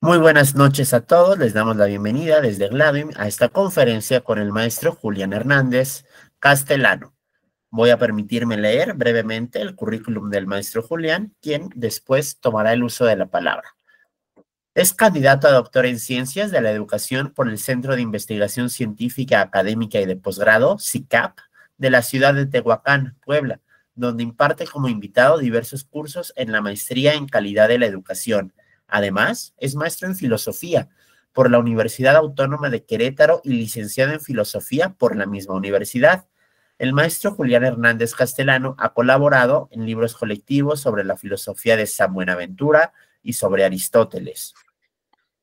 Muy buenas noches a todos. Les damos la bienvenida desde Gladim a esta conferencia con el maestro Julián Hernández Castellano. Voy a permitirme leer brevemente el currículum del maestro Julián, quien después tomará el uso de la palabra. Es candidato a doctor en Ciencias de la Educación por el Centro de Investigación Científica Académica y de Posgrado, CICAP, de la ciudad de Tehuacán, Puebla, donde imparte como invitado diversos cursos en la maestría en calidad de la educación Además, es maestro en filosofía por la Universidad Autónoma de Querétaro y licenciado en filosofía por la misma universidad. El maestro Julián Hernández Castellano ha colaborado en libros colectivos sobre la filosofía de San Buenaventura y sobre Aristóteles.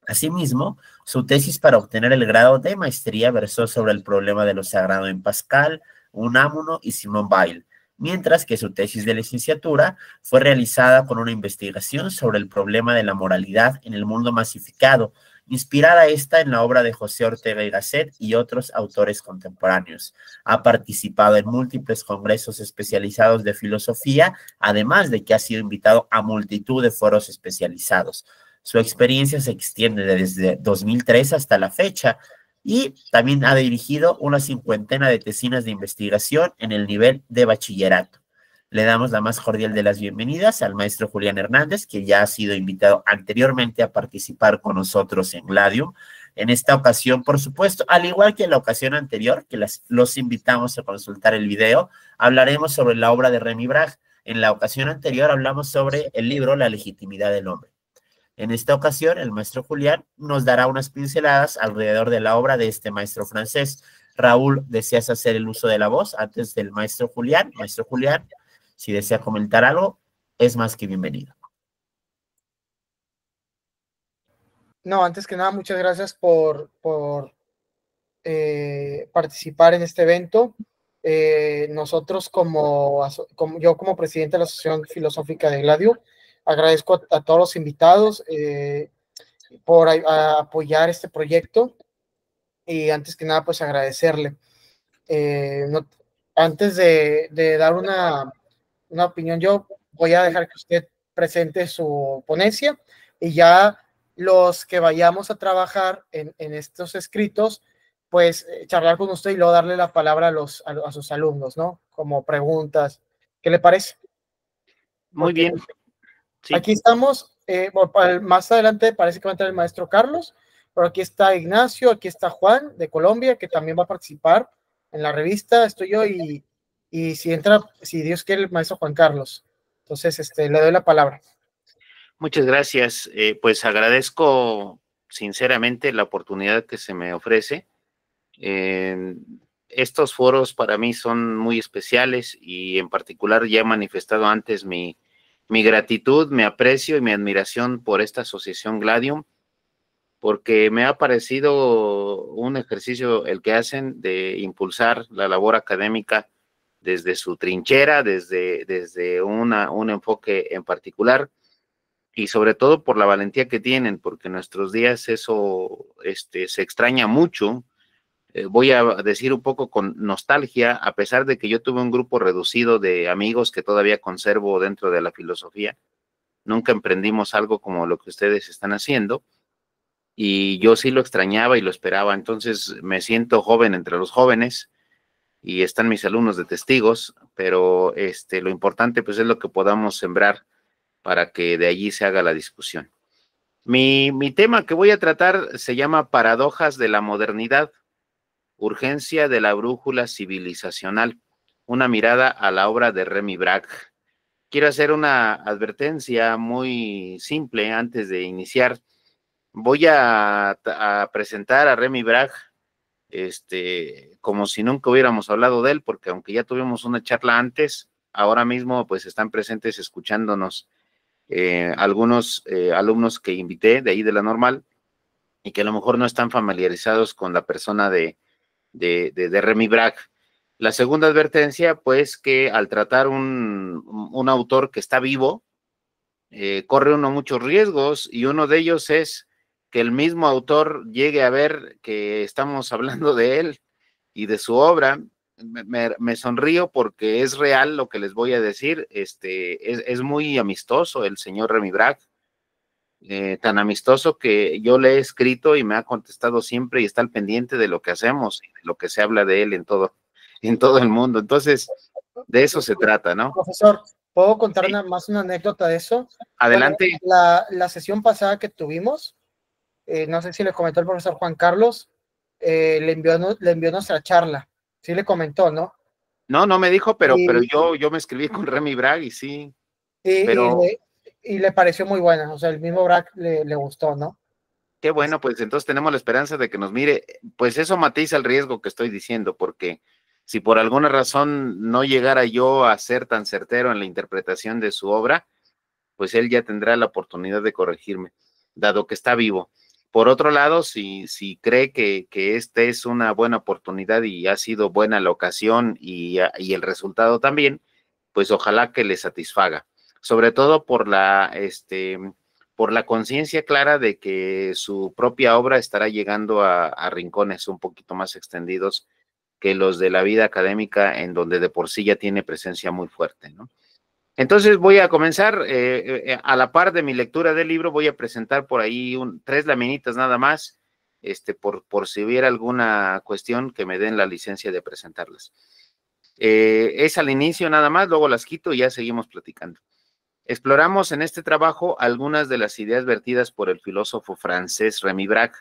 Asimismo, su tesis para obtener el grado de maestría versó sobre el problema de lo sagrado en Pascal, Unamuno y Simón Bail mientras que su tesis de licenciatura fue realizada con una investigación sobre el problema de la moralidad en el mundo masificado, inspirada esta en la obra de José Ortega y Gasset y otros autores contemporáneos. Ha participado en múltiples congresos especializados de filosofía, además de que ha sido invitado a multitud de foros especializados. Su experiencia se extiende desde 2003 hasta la fecha, y también ha dirigido una cincuentena de tesinas de investigación en el nivel de bachillerato. Le damos la más cordial de las bienvenidas al maestro Julián Hernández, que ya ha sido invitado anteriormente a participar con nosotros en Gladium. En esta ocasión, por supuesto, al igual que en la ocasión anterior, que los invitamos a consultar el video, hablaremos sobre la obra de Remy Bragg. En la ocasión anterior hablamos sobre el libro La legitimidad del hombre. En esta ocasión, el maestro Julián nos dará unas pinceladas alrededor de la obra de este maestro francés. Raúl, ¿deseas hacer el uso de la voz antes del maestro Julián? Maestro Julián, si desea comentar algo, es más que bienvenido. No, antes que nada, muchas gracias por, por eh, participar en este evento. Eh, nosotros como, como, yo como presidente de la Asociación Filosófica de Gladio, Agradezco a, todos los invitados eh, por apoyar este proyecto y antes que nada, pues agradecerle. Eh, antes de, dar una, opinión, yo voy a dejar que usted presente su ponencia y ya los que vayamos a trabajar en, estos escritos, pues eh, charlar con usted y luego darle la palabra a, los, a sus alumnos, ¿no? Como preguntas. ¿Qué le parece? Muy bien. Aquí estamos, eh, más adelante parece que va a entrar el maestro Carlos, pero aquí está Ignacio, aquí está Juan de Colombia, que también va a participar en la revista, estoy yo, y, si entra, si Dios quiere, el maestro Juan Carlos. Entonces, este, le doy la palabra. Muchas gracias. Eh, pues agradezco sinceramente la oportunidad que se me ofrece. Eh, estos foros para mí son muy especiales y en particular ya he manifestado antes mi mi gratitud, mi aprecio y mi admiración por esta asociación Gladium, porque me ha parecido un ejercicio el que hacen de impulsar la labor académica desde su trinchera, desde, desde una, un enfoque en particular y sobre todo por la valentía que tienen, porque en nuestros días eso este, se extraña mucho, eh, voy a decir un poco con nostalgia, a pesar de que yo tuve un grupo reducido de amigos que todavía conservo dentro de la filosofía, nunca emprendimos algo como lo que ustedes están haciendo y yo sí lo extrañaba y lo esperaba, entonces me siento joven entre los jóvenes y están mis alumnos de testigos, pero este lo importante pues es lo que podamos sembrar para que de allí se haga la discusión. Mi, mi tema que voy a tratar se llama Paradojas de la Modernidad Urgencia de la brújula civilizacional, una mirada a la obra de Remy Bragg. Quiero hacer una advertencia muy simple antes de iniciar. Voy a, presentar a Remy Bragg este, como si nunca hubiéramos hablado de él, porque aunque ya tuvimos una charla antes, ahora mismo pues están presentes escuchándonos eh, algunos eh, alumnos que invité de ahí de la normal y que a lo mejor no están familiarizados con la persona de de, de, Remy brac La segunda advertencia, pues que al tratar un, autor que está vivo, eh, corre uno muchos riesgos y uno de ellos es que el mismo autor llegue a ver que estamos hablando de él y de su obra. Me, sonrío porque es real lo que les voy a decir. Este, es, muy amistoso el señor Remy Brac eh, tan amistoso que yo le he escrito y me ha contestado siempre y está al pendiente de lo que hacemos y de lo que se habla de él en todo, en todo el mundo. Entonces, de eso se trata, ¿no? Profesor, ¿puedo contar más una anécdota de eso? Adelante. La, la sesión pasada que tuvimos, eh, no sé si le comentó el profesor Juan Carlos, eh, le, envió, le envió nuestra charla. Sí le comentó, ¿no? No, no me dijo, pero, pero yo, yo me escribí con Remy Bragg y sí. pero y le pareció muy buena, o sea, el mismo Brack le, gustó, ¿no? Qué bueno, pues entonces tenemos la esperanza de que nos mire, pues eso matiza el riesgo que estoy diciendo, porque si por alguna razón no llegara yo a ser tan certero en la interpretación de su obra, pues él ya tendrá la oportunidad de corregirme, dado que está vivo. Por otro lado, si, si cree que, que esta es una buena oportunidad y ha sido buena la ocasión y el resultado también, pues ojalá que le satisfaga sobre todo por la, este, por la conciencia clara de que su propia obra estará llegando a, rincones un poquito más extendidos que los de la vida académica, en donde de por sí ya tiene presencia muy fuerte, Entonces voy a comenzar, eh, eh, a la par de mi lectura del libro, voy a presentar por ahí un, tres laminitas nada más, este, por, por si hubiera alguna cuestión que me den la licencia de presentarlas. Eh, es al inicio nada más, luego las quito y ya seguimos platicando. Exploramos en este trabajo algunas de las ideas vertidas por el filósofo francés Remy Braque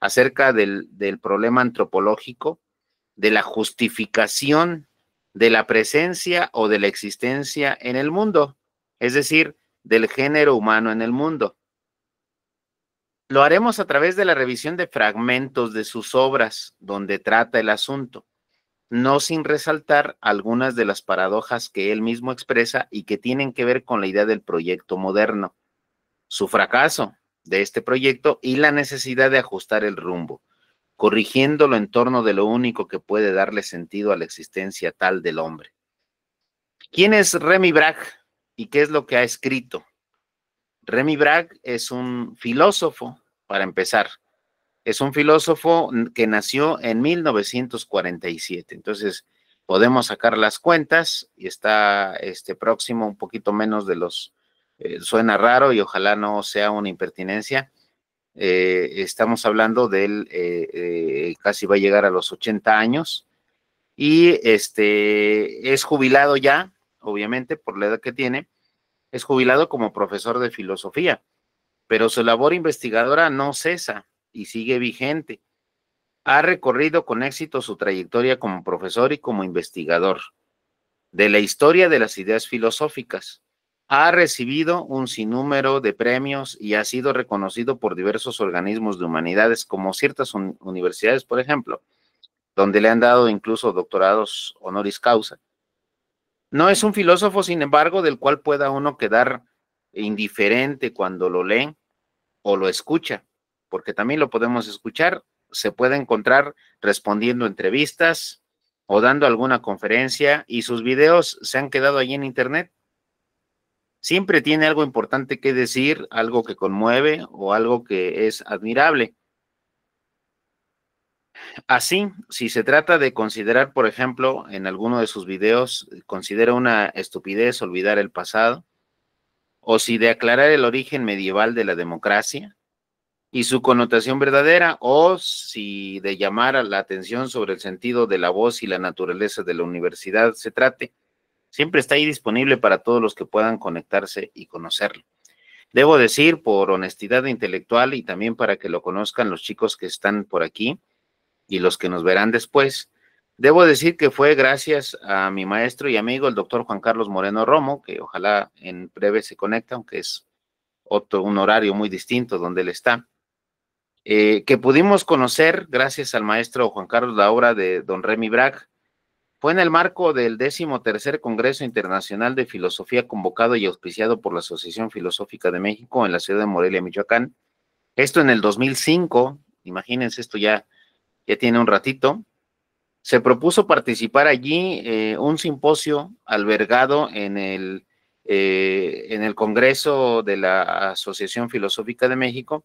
acerca del problema antropológico, de la justificación de la presencia o de la existencia en el mundo, es decir, del género humano en el mundo. Lo haremos a través de la revisión de fragmentos de sus obras donde trata el asunto no sin resaltar algunas de las paradojas que él mismo expresa y que tienen que ver con la idea del proyecto moderno, su fracaso de este proyecto y la necesidad de ajustar el rumbo, corrigiéndolo en torno de lo único que puede darle sentido a la existencia tal del hombre. ¿Quién es Remy Bragg y qué es lo que ha escrito? Remy Bragg es un filósofo, para empezar, es un filósofo que nació en 1947. Entonces, podemos sacar las cuentas y está este próximo un poquito menos de los eh, suena raro y ojalá no sea una impertinencia. Eh, estamos hablando de él, eh, casi va a llegar a los 80 años y este es jubilado ya, obviamente por la edad que tiene, es jubilado como profesor de filosofía, pero su labor investigadora no cesa y sigue vigente. Ha recorrido con éxito su trayectoria como profesor y como investigador de la historia de las ideas filosóficas. Ha recibido un sinnúmero de premios y ha sido reconocido por diversos organismos de humanidades, como ciertas universidades, por ejemplo, donde le han dado incluso doctorados honoris causa. No es un filósofo, sin embargo, del cual pueda uno quedar indiferente cuando lo leen o lo escucha porque también lo podemos escuchar, se puede encontrar respondiendo entrevistas o dando alguna conferencia y sus videos se han quedado ahí en internet. Siempre tiene algo importante que decir, algo que conmueve o algo que es admirable. Así, si se trata de considerar, por ejemplo, en alguno de sus videos, considera una estupidez olvidar el pasado, o si de aclarar el origen medieval de la democracia, y su connotación verdadera o si de llamar a la atención sobre el sentido de la voz y la naturaleza de la universidad se trate. Siempre está ahí disponible para todos los que puedan conectarse y conocerlo. Debo decir, por honestidad intelectual y también para que lo conozcan los chicos que están por aquí y los que nos verán después, debo decir que fue gracias a mi maestro y amigo, el doctor Juan Carlos Moreno Romo, que ojalá en breve se conecte, aunque es otro, un horario muy distinto donde él está eh, que pudimos conocer gracias al maestro Juan Carlos la obra de don Remy Brack. Fue en el marco del tercer Congreso Internacional de Filosofía convocado y auspiciado por la Asociación Filosófica de México en la ciudad de Morelia, Michoacán. Esto en el 2005, imagínense, esto ya, ya tiene un ratito. Se propuso participar allí eh, un simposio albergado en el, eh, en el Congreso de la Asociación Filosófica de México,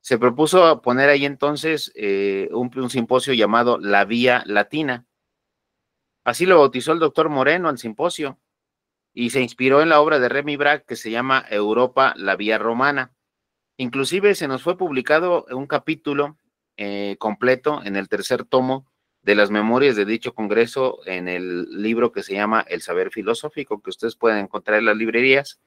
se propuso poner ahí entonces eh, un, simposio llamado La Vía Latina. Así lo bautizó el doctor Moreno al simposio y se inspiró en la obra de Remy Brack que se llama Europa, la Vía Romana. Inclusive se nos fue publicado un capítulo eh, completo en el tercer tomo de las memorias de dicho congreso en el libro que se llama El Saber Filosófico, que ustedes pueden encontrar en las librerías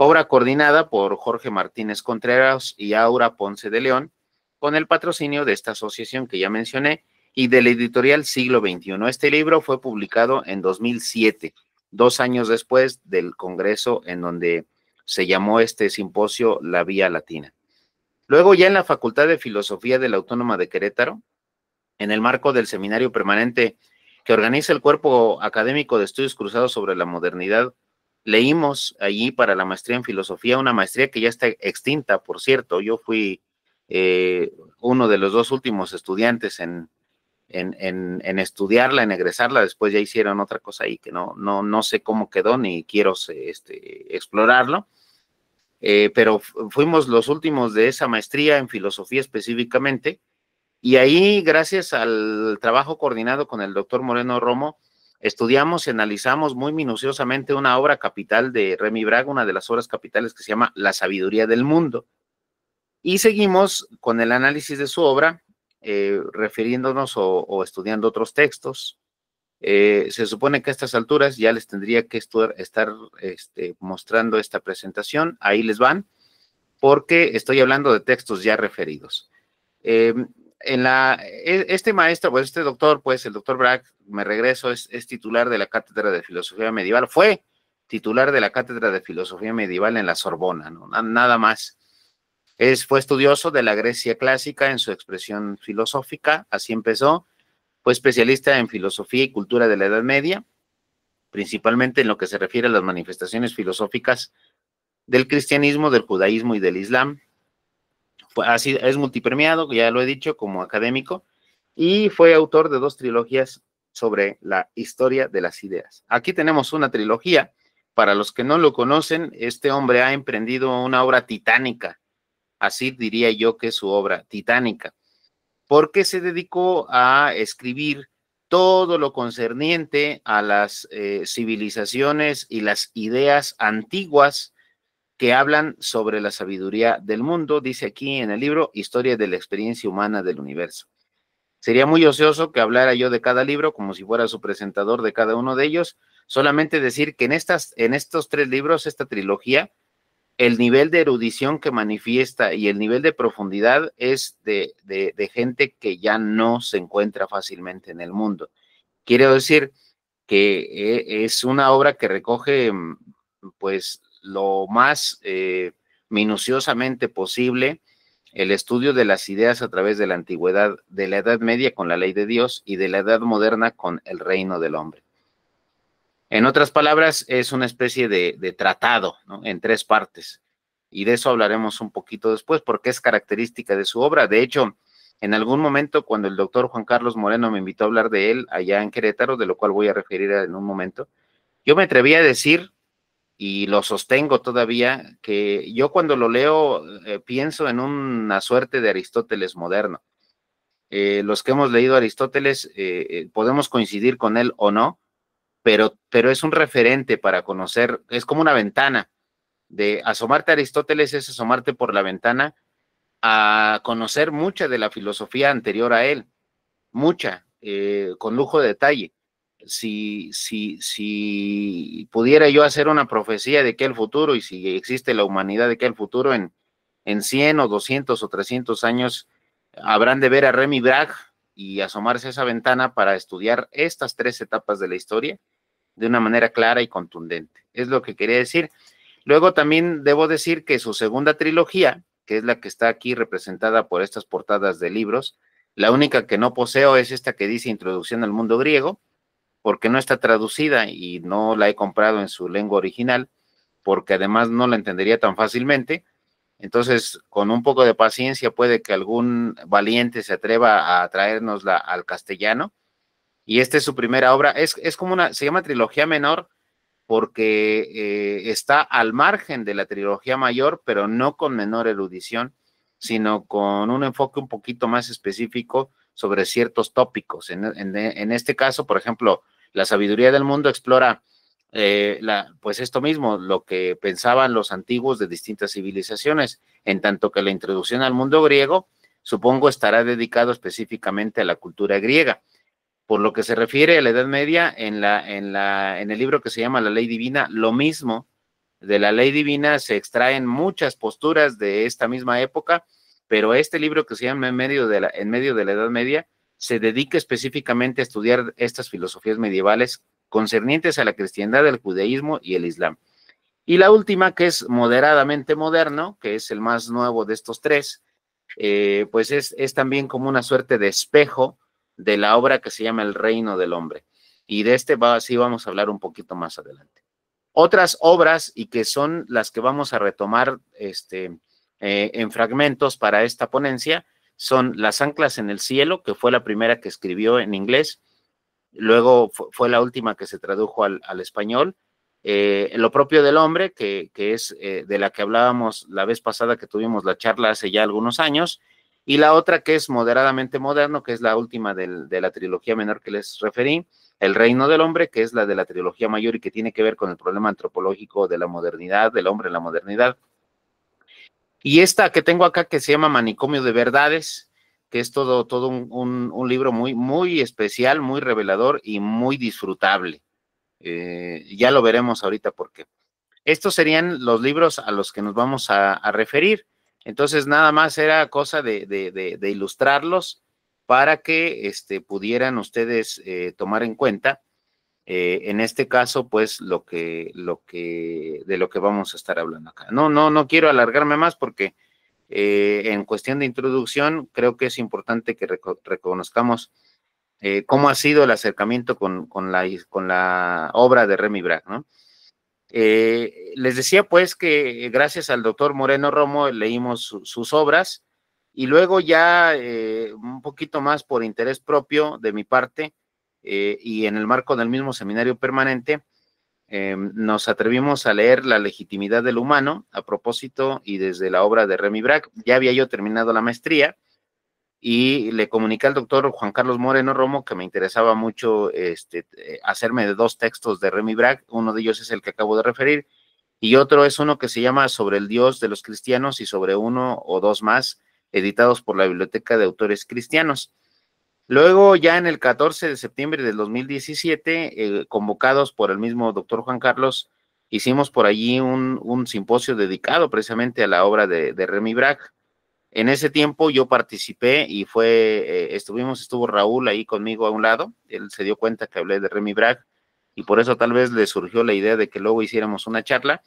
obra coordinada por Jorge Martínez Contreras y Aura Ponce de León, con el patrocinio de esta asociación que ya mencioné y de la editorial Siglo XXI. Este libro fue publicado en 2007, dos años después del Congreso en donde se llamó este simposio La Vía Latina. Luego ya en la Facultad de Filosofía de la Autónoma de Querétaro, en el marco del seminario permanente que organiza el Cuerpo Académico de Estudios Cruzados sobre la Modernidad leímos allí para la maestría en filosofía, una maestría que ya está extinta, por cierto. Yo fui eh, uno de los dos últimos estudiantes en, en, en, estudiarla, en egresarla. Después ya hicieron otra cosa ahí que no, no, no sé cómo quedó ni quiero este, explorarlo. Eh, pero fuimos los últimos de esa maestría en filosofía específicamente. Y ahí, gracias al trabajo coordinado con el doctor Moreno Romo, estudiamos y analizamos muy minuciosamente una obra capital de Remy Braga, una de las obras capitales que se llama La sabiduría del mundo. Y seguimos con el análisis de su obra, eh, refiriéndonos o, estudiando otros textos. Eh, se supone que a estas alturas ya les tendría que estar este, mostrando esta presentación. Ahí les van, porque estoy hablando de textos ya referidos. Eh, en la, e, este maestro, pues este doctor, pues el doctor Brack, me regreso, es, es, titular de la Cátedra de Filosofía Medieval, fue titular de la Cátedra de Filosofía Medieval en la Sorbona, ¿no? nada más. Es, fue estudioso de la Grecia clásica en su expresión filosófica, así empezó. Fue especialista en filosofía y cultura de la Edad Media, principalmente en lo que se refiere a las manifestaciones filosóficas del cristianismo, del judaísmo y del islam pues, es multipremiado, ya lo he dicho, como académico, y fue autor de dos trilogías sobre la historia de las ideas. Aquí tenemos una trilogía. Para los que no lo conocen, este hombre ha emprendido una obra titánica. Así diría yo que su obra titánica, porque se dedicó a escribir todo lo concerniente a las eh, civilizaciones y las ideas antiguas que hablan sobre la sabiduría del mundo, dice aquí en el libro Historia de la experiencia humana del universo. Sería muy ocioso que hablara yo de cada libro como si fuera su presentador de cada uno de ellos, solamente decir que en, estas, en estos tres libros, esta trilogía, el nivel de erudición que manifiesta y el nivel de profundidad es de, de, de gente que ya no se encuentra fácilmente en el mundo. Quiero decir que eh, es una obra que recoge mm, pues lo más eh, minuciosamente posible el estudio de las ideas a través de la antigüedad, de la Edad Media con la ley de Dios y de la Edad Moderna con el reino del hombre. En otras palabras, es una especie de, tratado en tres partes. Y de eso hablaremos un poquito después porque es característica de su obra. De hecho, en algún momento cuando el doctor Juan Carlos Moreno me invitó a hablar de él allá en Querétaro, de lo cual voy a referir en un momento, yo me atreví a decir y lo sostengo todavía, que yo cuando lo leo eh, pienso en una suerte de Aristóteles moderno. Eh, los que hemos leído Aristóteles eh, podemos coincidir con él o no, pero, pero es un referente para conocer, es como una ventana. De asomarte a Aristóteles es asomarte por la ventana a conocer mucha de la filosofía anterior a él, mucha, con lujo de detalle si, si, si pudiera yo hacer una profecía de que el futuro y si existe la humanidad de que el futuro en, en 100 o 200 o 300 años habrán de ver a Remy Bragg y asomarse a esa ventana para estudiar estas tres etapas de la historia de una manera clara y contundente. Es lo que quería decir. Luego también debo decir que su segunda trilogía, que es la que está aquí representada por estas portadas de libros, la única que no poseo es esta que dice Introducción al Mundo Griego, porque no está traducida y no la he comprado en su lengua original, porque además no la entendería tan fácilmente. Entonces, con un poco de paciencia puede que algún valiente se atreva a traernosla al castellano. Y esta es su primera obra. Es, como una, se llama trilogía menor porque eh, está al margen de la trilogía mayor, pero no con menor erudición, sino con un enfoque un poquito más específico sobre ciertos tópicos. En, este caso, por ejemplo, la sabiduría del mundo explora eh, la, pues esto mismo, lo que pensaban los antiguos de distintas civilizaciones, en tanto que la introducción al mundo griego, supongo, estará dedicado específicamente a la cultura griega. Por lo que se refiere a la Edad Media, en, la, en, la, en el libro que se llama La Ley Divina, lo mismo, de la Ley Divina se extraen muchas posturas de esta misma época pero este libro que se llama En medio de la, en medio de la Edad Media se dedica específicamente a estudiar estas filosofías medievales concernientes a la cristiandad, el judaísmo y el islam. Y la última, que es moderadamente moderno, que es el más nuevo de estos tres, eh, pues es, también como una suerte de espejo de la obra que se llama El Reino del Hombre. Y de este sí vamos a hablar un poquito más adelante. Otras obras y que son las que vamos a retomar este, eh, en fragmentos para esta ponencia son Las anclas en el cielo, que fue la primera que escribió en inglés, luego fue la última que se tradujo al, español, eh, Lo propio del hombre, que, es eh, de la que hablábamos la vez pasada que tuvimos la charla hace ya algunos años, y la otra que es moderadamente moderno, que es la última de la trilogía menor que les referí, El reino del hombre, que es la de la trilogía mayor y que tiene que ver con el problema antropológico de la modernidad, del hombre en la modernidad, y esta que tengo acá que se llama Manicomio de Verdades, que es todo, todo un, libro muy, muy especial, muy revelador y muy disfrutable. Eh, ya lo veremos ahorita porque Estos serían los libros a los que nos vamos a, referir. Entonces, nada más era cosa de, ilustrarlos para que este, pudieran ustedes eh, tomar en cuenta eh, en este caso, pues lo que, lo de lo que vamos a estar hablando acá. No, no, no quiero alargarme más porque eh, en cuestión de introducción creo que es importante que reconozcamos eh, cómo ha sido el acercamiento con, la, con la obra de Remy Brack, les decía pues que gracias al doctor Moreno Romo leímos sus obras y luego ya un poquito más por interés propio de mi parte, eh, y en el marco del mismo seminario permanente eh, nos atrevimos a leer La legitimidad del humano a propósito y desde la obra de Remy Brac. Ya había yo terminado la maestría y le comuniqué al doctor Juan Carlos Moreno Romo que me interesaba mucho este, hacerme de dos textos de Remy Brac, Uno de ellos es el que acabo de referir y otro es uno que se llama Sobre el Dios de los Cristianos y sobre uno o dos más editados por la Biblioteca de Autores Cristianos. Luego, ya en el 14 de septiembre del 2017, eh, convocados por el mismo doctor Juan Carlos, hicimos por allí un, simposio dedicado precisamente a la obra de, Remy Braque. En ese tiempo yo participé y fue, eh, estuvimos, estuvo Raúl ahí conmigo a un lado, él se dio cuenta que hablé de Remy Braque, y por eso tal vez le surgió la idea de que luego hiciéramos una charla.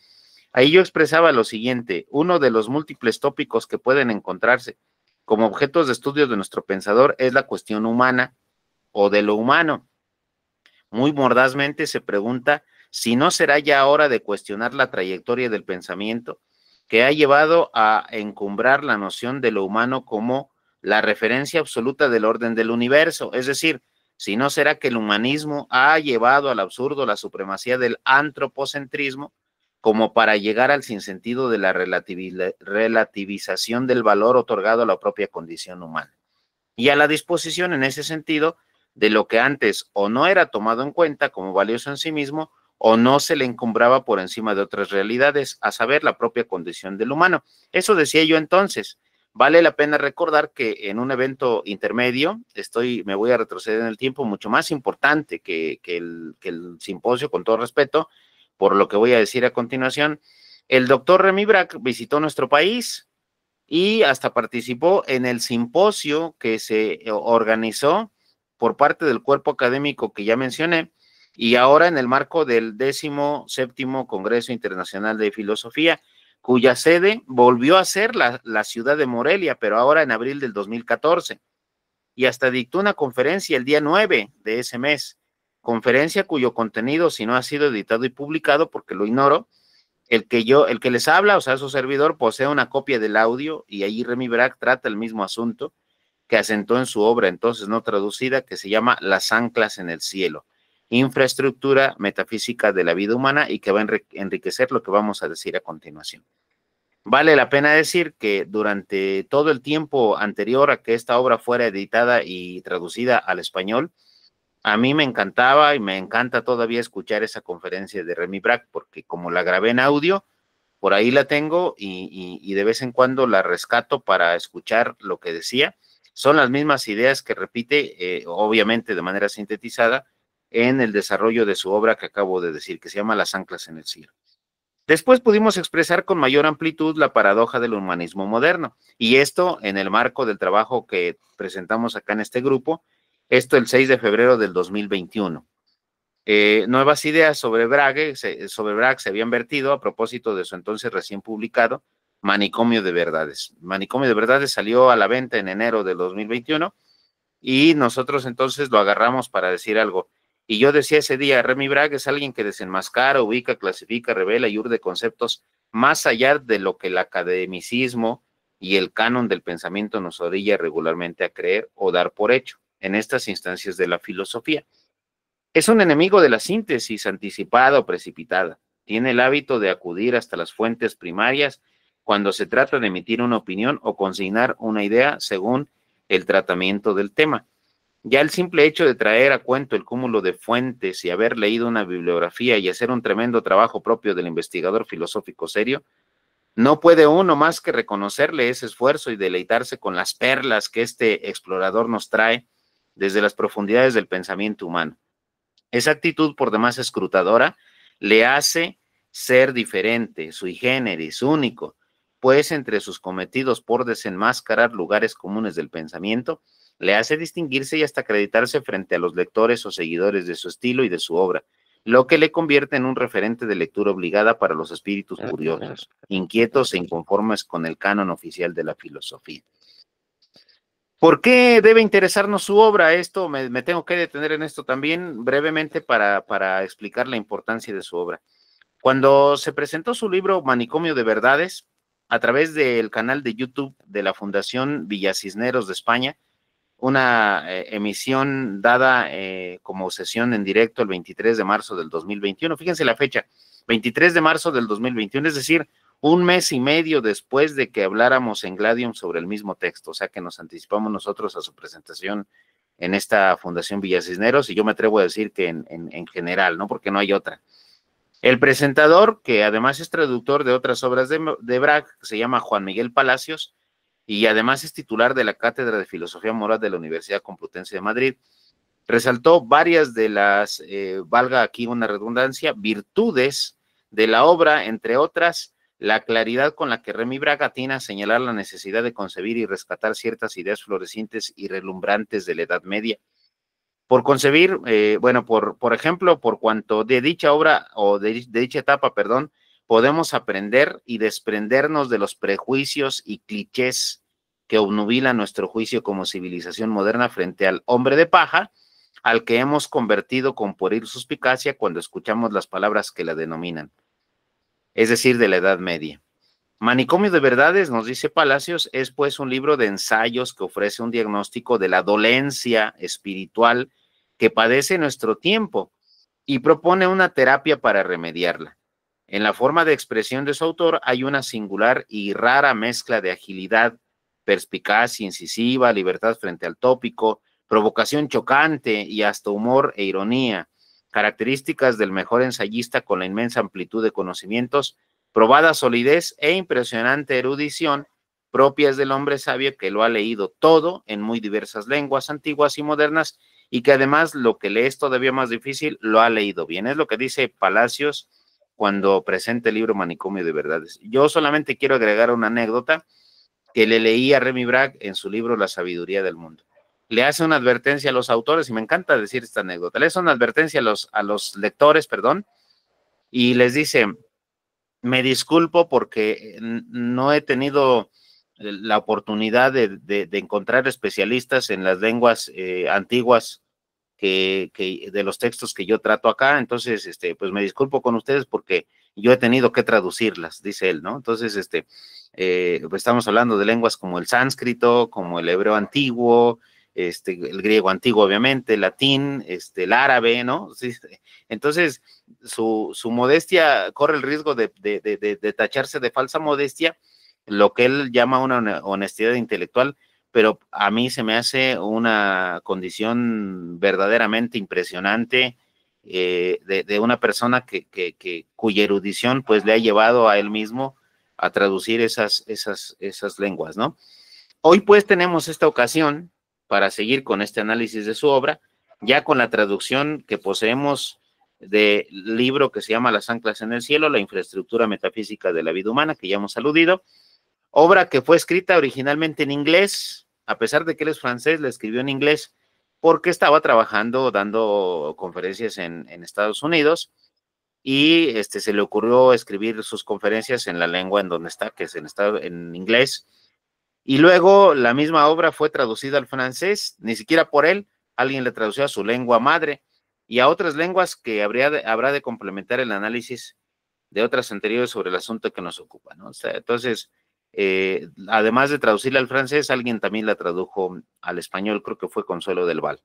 Ahí yo expresaba lo siguiente, uno de los múltiples tópicos que pueden encontrarse, como objetos de estudio de nuestro pensador es la cuestión humana o de lo humano. Muy mordazmente se pregunta si no será ya hora de cuestionar la trayectoria del pensamiento que ha llevado a encumbrar la noción de lo humano como la referencia absoluta del orden del universo. Es decir, si no será que el humanismo ha llevado al absurdo la supremacía del antropocentrismo como para llegar al sinsentido de la relativización del valor otorgado a la propia condición humana y a la disposición en ese sentido de lo que antes o no era tomado en cuenta como valioso en sí mismo o no se le encumbraba por encima de otras realidades, a saber, la propia condición del humano. Eso decía yo entonces. Vale la pena recordar que en un evento intermedio, estoy, me voy a retroceder en el tiempo, mucho más importante que el simposio, con todo respeto, por lo que voy a decir a continuación, el doctor Remy Brack visitó nuestro país y hasta participó en el simposio que se eh, organizó por parte del cuerpo académico que ya mencioné y ahora en el marco del décimo séptimo Congreso Internacional de Filosofía, cuya sede volvió a ser la, la ciudad de Morelia, pero ahora en abril del 2014 y hasta dictó una conferencia el día 9 de ese mes conferencia cuyo contenido, si no ha sido editado y publicado, porque lo ignoro, el que yo, el que les habla, o sea, su servidor, posee una copia del audio y ahí Remy Brac trata el mismo asunto que asentó en su obra entonces no traducida, que se llama Las anclas en el cielo, infraestructura metafísica de la vida humana y que va a enriquecer lo que vamos a decir a continuación. Vale la pena decir que durante todo el tiempo anterior a que esta obra fuera editada y traducida al español, a mí me encantaba y me encanta todavía escuchar esa conferencia de Remy Brack, porque como la grabé en audio, por ahí la tengo y, de vez en cuando la rescato para escuchar lo que decía. Son las mismas ideas que repite, eh, obviamente de manera sintetizada, en el desarrollo de su obra que acabo de decir, que se llama Las anclas en el cielo. Después pudimos expresar con mayor amplitud la paradoja del humanismo moderno, y esto en el marco del trabajo que presentamos acá en este grupo, esto el 6 de febrero del 2021. Eh, nuevas ideas sobre Brague, se, sobre se habían vertido a propósito de su entonces recién publicado Manicomio de Verdades. Manicomio de Verdades salió a la venta en enero del 2021 y nosotros entonces lo agarramos para decir algo. Y yo decía ese día, Remy Bragg es alguien que desenmascara, ubica, clasifica, revela y urde conceptos más allá de lo que el academicismo y el canon del pensamiento nos orilla regularmente a creer o dar por hecho en estas instancias de la filosofía. Es un enemigo de la síntesis anticipada o precipitada. Tiene el hábito de acudir hasta las fuentes primarias cuando se trata de emitir una opinión o consignar una idea según el tratamiento del tema. Ya el simple hecho de traer a cuento el cúmulo de fuentes y haber leído una bibliografía y hacer un tremendo trabajo propio del investigador filosófico serio, no puede uno más que reconocerle ese esfuerzo y deleitarse con las perlas que este explorador nos trae desde las profundidades del pensamiento humano. Esa actitud, por demás escrutadora, le hace ser diferente, sui generis, único, pues entre sus cometidos por desenmascarar lugares comunes del pensamiento, le hace distinguirse y hasta acreditarse frente a los lectores o seguidores de su estilo y de su obra, lo que le convierte en un referente de lectura obligada para los espíritus curiosos, inquietos e inconformes con el canon oficial de la filosofía. ¿Por qué debe interesarnos su obra? Esto me, tengo que detener en esto también brevemente para, para, explicar la importancia de su obra. Cuando se presentó su libro Manicomio de Verdades a través del canal de YouTube de la Fundación Cisneros de España, una eh, emisión dada eh, como sesión en directo el 23 de marzo del 2021, fíjense la fecha, 23 de marzo del 2021, es decir, un mes y medio después de que habláramos en Gladium sobre el mismo texto, o sea que nos anticipamos nosotros a su presentación en esta Fundación Cisneros, y yo me atrevo a decir que en, general, ¿no? Porque no hay otra. El presentador, que además es traductor de otras obras de, de se llama Juan Miguel Palacios, y además es titular de la Cátedra de Filosofía Moral de la Universidad Complutense de Madrid, resaltó varias de las, eh, valga aquí una redundancia, virtudes de la obra, entre otras, la claridad con la que Remy Braga tiene señalar la necesidad de concebir y rescatar ciertas ideas florecientes y relumbrantes de la Edad Media. Por concebir, eh, bueno, por, por ejemplo, por cuanto de dicha obra o de, dicha etapa, perdón, podemos aprender y desprendernos de los prejuicios y clichés que obnubilan nuestro juicio como civilización moderna frente al hombre de paja, al que hemos convertido con pueril suspicacia cuando escuchamos las palabras que la denominan es decir, de la Edad Media. Manicomio de Verdades, nos dice Palacios, es pues un libro de ensayos que ofrece un diagnóstico de la dolencia espiritual que padece nuestro tiempo y propone una terapia para remediarla. En la forma de expresión de su autor hay una singular y rara mezcla de agilidad, perspicacia incisiva, libertad frente al tópico, provocación chocante y hasta humor e ironía, características del mejor ensayista con la inmensa amplitud de conocimientos, probada solidez e impresionante erudición propias del hombre sabio que lo ha leído todo en muy diversas lenguas antiguas y modernas y que además lo que le es todavía más difícil lo ha leído bien. Es lo que dice Palacios cuando presenta el libro Manicomio de Verdades. Yo solamente quiero agregar una anécdota que le leí a Remy Bragg en su libro La sabiduría del mundo le hace una advertencia a los autores, y me encanta decir esta anécdota, le hace una advertencia a los, a los lectores, perdón, y les dice, me disculpo porque eh, no he tenido eh, la oportunidad de, encontrar especialistas en las lenguas eh, antiguas que, de los textos que yo trato acá, entonces, este, pues me disculpo con ustedes porque yo he tenido que traducirlas, dice él, ¿no? Entonces, este, pues, estamos hablando de lenguas como el sánscrito, como el hebreo antiguo, este, el griego antiguo, obviamente, el latín, este, el árabe, ¿no? Entonces, su, modestia corre el riesgo de, tacharse de falsa modestia, lo que él llama una honestidad intelectual, pero a mí se me hace una condición verdaderamente impresionante eh, de, una persona que, cuya erudición pues le ha llevado a él mismo a traducir esas, esas lenguas, ¿no? Hoy pues tenemos esta ocasión para seguir con este análisis de su obra, ya con la traducción que poseemos del libro que se llama Las anclas en el cielo, la infraestructura metafísica de la vida humana, que ya hemos aludido, obra que fue escrita originalmente en inglés, a pesar de que él es francés, la escribió en inglés porque estaba trabajando dando conferencias en, Estados Unidos y este, se le ocurrió escribir sus conferencias en la lengua en donde está, que es en inglés, y luego la misma obra fue traducida al francés, ni siquiera por él, alguien le tradució a su lengua madre y a otras lenguas que habrá de complementar el análisis de otras anteriores sobre el asunto que nos ocupa. entonces, eh, además de traducirla al francés, alguien también la tradujo al español, creo que fue Consuelo del Val.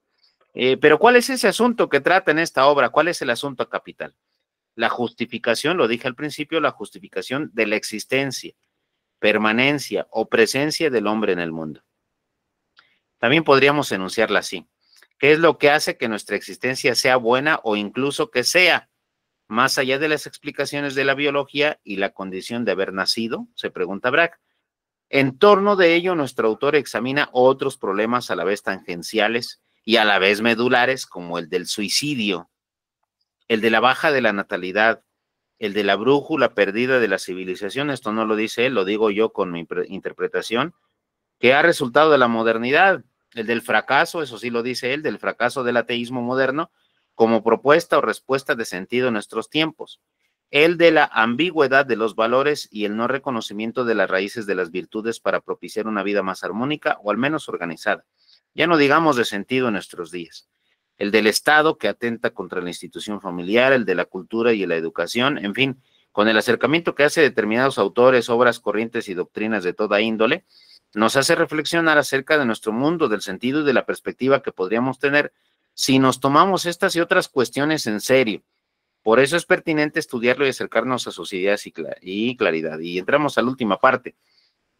Eh, pero ¿cuál es ese asunto que trata en esta obra? ¿Cuál es el asunto capital? La justificación, lo dije al principio, la justificación de la existencia permanencia o presencia del hombre en el mundo. También podríamos enunciarla así. ¿Qué es lo que hace que nuestra existencia sea buena o incluso que sea? Más allá de las explicaciones de la biología y la condición de haber nacido, se pregunta Brack. En torno de ello, nuestro autor examina otros problemas a la vez tangenciales y a la vez medulares, como el del suicidio, el de la baja de la natalidad, el de la brújula perdida de la civilización, esto no lo dice él, lo digo yo con mi interpretación, que ha resultado de la modernidad, el del fracaso, eso sí lo dice él, del fracaso del ateísmo moderno como propuesta o respuesta de sentido en nuestros tiempos, el de la ambigüedad de los valores y el no reconocimiento de las raíces de las virtudes para propiciar una vida más armónica o al menos organizada, ya no digamos de sentido en nuestros días el del Estado que atenta contra la institución familiar, el de la cultura y la educación, en fin, con el acercamiento que hace determinados autores, obras corrientes y doctrinas de toda índole, nos hace reflexionar acerca de nuestro mundo, del sentido y de la perspectiva que podríamos tener si nos tomamos estas y otras cuestiones en serio. Por eso es pertinente estudiarlo y acercarnos a sus ideas y claridad. Y entramos a la última parte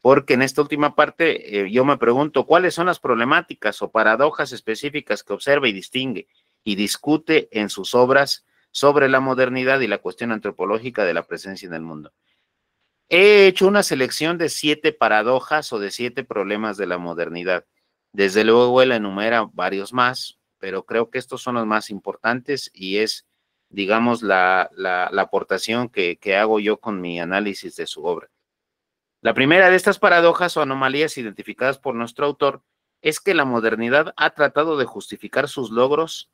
porque en esta última parte eh, yo me pregunto cuáles son las problemáticas o paradojas específicas que observa y distingue y discute en sus obras sobre la modernidad y la cuestión antropológica de la presencia en el mundo. He hecho una selección de siete paradojas o de siete problemas de la modernidad. Desde luego él enumera varios más, pero creo que estos son los más importantes y es, digamos, la, aportación que hago yo con mi análisis de su obra. La primera de estas paradojas o anomalías identificadas por nuestro autor es que la modernidad ha tratado de justificar sus logros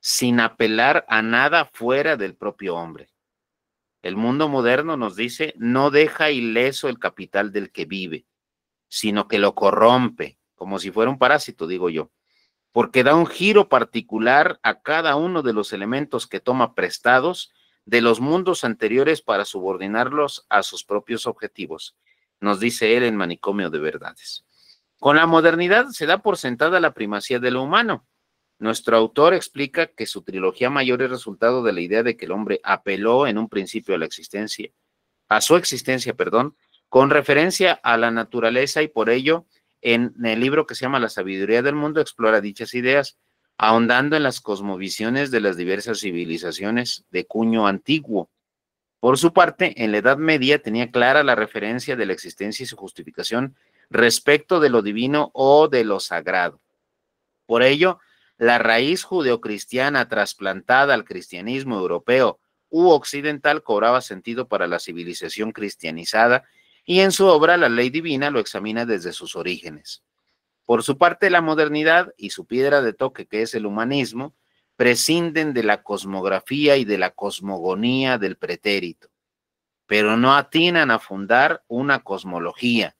sin apelar a nada fuera del propio hombre. El mundo moderno nos dice, no deja ileso el capital del que vive, sino que lo corrompe, como si fuera un parásito, digo yo, porque da un giro particular a cada uno de los elementos que toma prestados de los mundos anteriores para subordinarlos a sus propios objetivos, nos dice él en Manicomio de Verdades. Con la modernidad se da por sentada la primacía de lo humano. Nuestro autor explica que su trilogía mayor es resultado de la idea de que el hombre apeló en un principio a la existencia, a su existencia, perdón, con referencia a la naturaleza y por ello en el libro que se llama La sabiduría del mundo explora dichas ideas ahondando en las cosmovisiones de las diversas civilizaciones de cuño antiguo. Por su parte, en la Edad Media tenía clara la referencia de la existencia y su justificación respecto de lo divino o de lo sagrado. Por ello, la raíz judeocristiana trasplantada al cristianismo europeo u occidental cobraba sentido para la civilización cristianizada y en su obra La Ley Divina lo examina desde sus orígenes. Por su parte, la modernidad y su piedra de toque, que es el humanismo, prescinden de la cosmografía y de la cosmogonía del pretérito, pero no atinan a fundar una cosmología,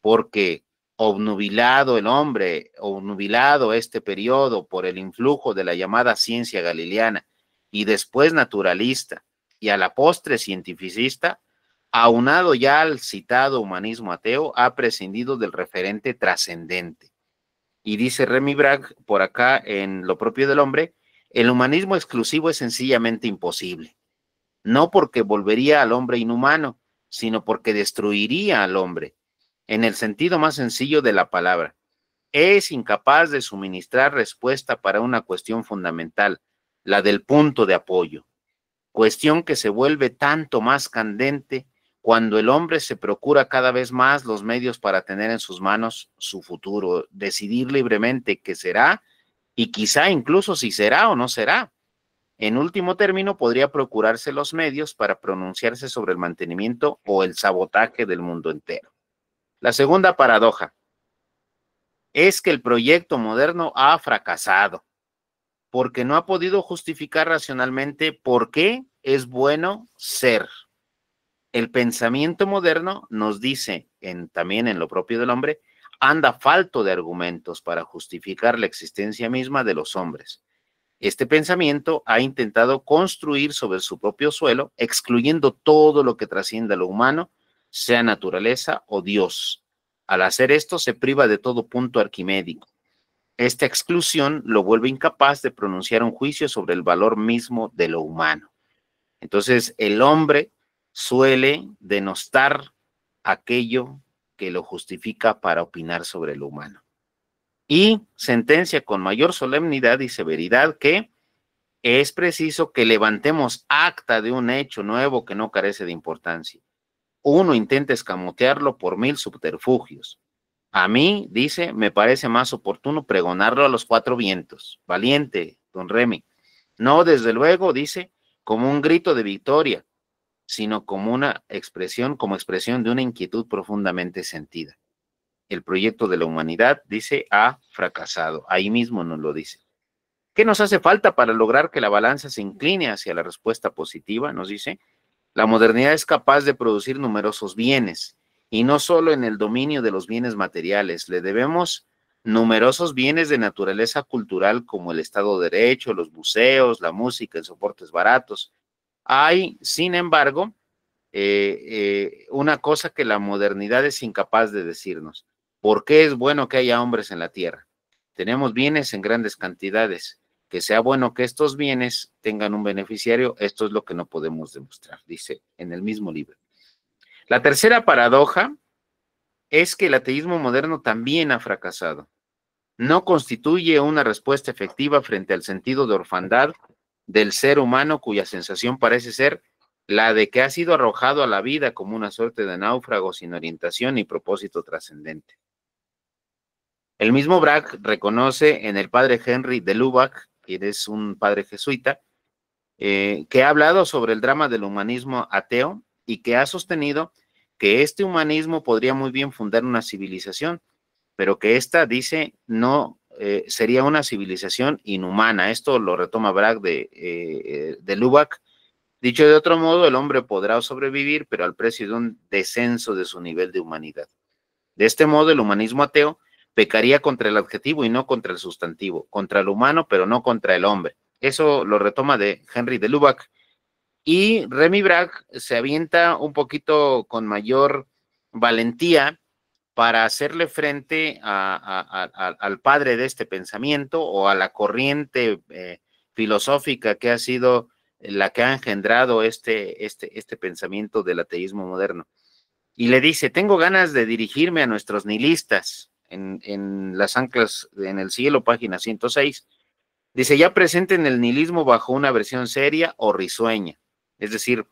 porque obnubilado el hombre, obnubilado este periodo por el influjo de la llamada ciencia galileana y después naturalista y a la postre cientificista, aunado ya al citado humanismo ateo, ha prescindido del referente trascendente. Y dice Remy Bragg por acá en Lo propio del hombre, el humanismo exclusivo es sencillamente imposible, no porque volvería al hombre inhumano, sino porque destruiría al hombre, en el sentido más sencillo de la palabra. Es incapaz de suministrar respuesta para una cuestión fundamental, la del punto de apoyo, cuestión que se vuelve tanto más candente cuando el hombre se procura cada vez más los medios para tener en sus manos su futuro, decidir libremente qué será y quizá incluso si será o no será. En último término, podría procurarse los medios para pronunciarse sobre el mantenimiento o el sabotaje del mundo entero. La segunda paradoja es que el proyecto moderno ha fracasado porque no ha podido justificar racionalmente por qué es bueno ser el pensamiento moderno nos dice, en, también en lo propio del hombre, anda falto de argumentos para justificar la existencia misma de los hombres. Este pensamiento ha intentado construir sobre su propio suelo, excluyendo todo lo que trascienda lo humano, sea naturaleza o Dios. Al hacer esto se priva de todo punto arquimédico. Esta exclusión lo vuelve incapaz de pronunciar un juicio sobre el valor mismo de lo humano. Entonces el hombre suele denostar aquello que lo justifica para opinar sobre lo humano. Y sentencia con mayor solemnidad y severidad que es preciso que levantemos acta de un hecho nuevo que no carece de importancia. Uno intenta escamotearlo por mil subterfugios. A mí, dice, me parece más oportuno pregonarlo a los cuatro vientos. Valiente, don Remy. No, desde luego, dice, como un grito de victoria, sino como una expresión, como expresión de una inquietud profundamente sentida. El proyecto de la humanidad, dice, ha fracasado. Ahí mismo nos lo dice. ¿Qué nos hace falta para lograr que la balanza se incline hacia la respuesta positiva? Nos dice, la modernidad es capaz de producir numerosos bienes, y no solo en el dominio de los bienes materiales. Le debemos numerosos bienes de naturaleza cultural como el Estado de Derecho, los buceos, la música en soportes baratos, hay, sin embargo, eh, eh, una cosa que la modernidad es incapaz de decirnos. ¿Por qué es bueno que haya hombres en la tierra? Tenemos bienes en grandes cantidades. Que sea bueno que estos bienes tengan un beneficiario, esto es lo que no podemos demostrar, dice en el mismo libro. La tercera paradoja es que el ateísmo moderno también ha fracasado. No constituye una respuesta efectiva frente al sentido de orfandad del ser humano cuya sensación parece ser la de que ha sido arrojado a la vida como una suerte de náufrago sin orientación y propósito trascendente. El mismo Brack reconoce en el padre Henry de Lubac, quien es un padre jesuita, eh, que ha hablado sobre el drama del humanismo ateo y que ha sostenido que este humanismo podría muy bien fundar una civilización, pero que ésta, dice, no eh, sería una civilización inhumana. Esto lo retoma Bragg de, eh, de Lubac. Dicho de otro modo, el hombre podrá sobrevivir, pero al precio de un descenso de su nivel de humanidad. De este modo, el humanismo ateo pecaría contra el adjetivo y no contra el sustantivo, contra el humano, pero no contra el hombre. Eso lo retoma de Henry de Lubac. Y Remy Bragg se avienta un poquito con mayor valentía para hacerle frente al padre de este pensamiento o a la corriente eh, filosófica que ha sido la que ha engendrado este, este, este pensamiento del ateísmo moderno. Y le dice, tengo ganas de dirigirme a nuestros nihilistas en, las anclas en el cielo, página 106. Dice, ya presente en el nihilismo bajo una versión seria o risueña. Es decir,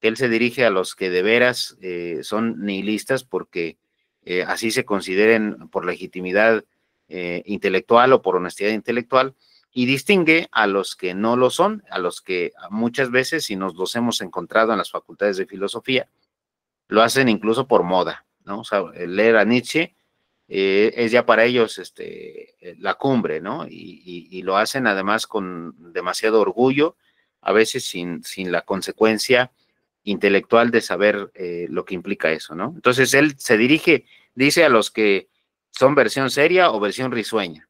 que él se dirige a los que de veras eh, son nihilistas porque eh, así se consideren por legitimidad eh, intelectual o por honestidad intelectual, y distingue a los que no lo son, a los que muchas veces, si nos los hemos encontrado en las facultades de filosofía, lo hacen incluso por moda, ¿no? O sea, leer a Nietzsche eh, es ya para ellos este, la cumbre, ¿no? Y, y, lo hacen además con demasiado orgullo, a veces sin, sin la consecuencia intelectual de saber eh, lo que implica eso, ¿no? Entonces él se dirige, dice a los que son versión seria o versión risueña,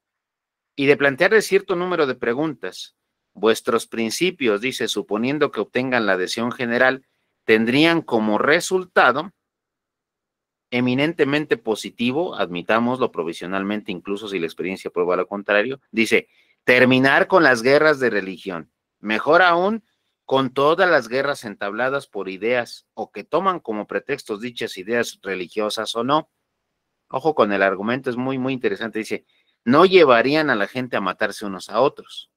y de plantearle cierto número de preguntas. Vuestros principios, dice, suponiendo que obtengan la adhesión general, tendrían como resultado eminentemente positivo, admitámoslo provisionalmente, incluso si la experiencia prueba lo contrario, dice, terminar con las guerras de religión. Mejor aún, con todas las guerras entabladas por ideas o que toman como pretextos dichas ideas religiosas o no. Ojo con el argumento, es muy, muy interesante. Dice, no llevarían a la gente a matarse unos a otros.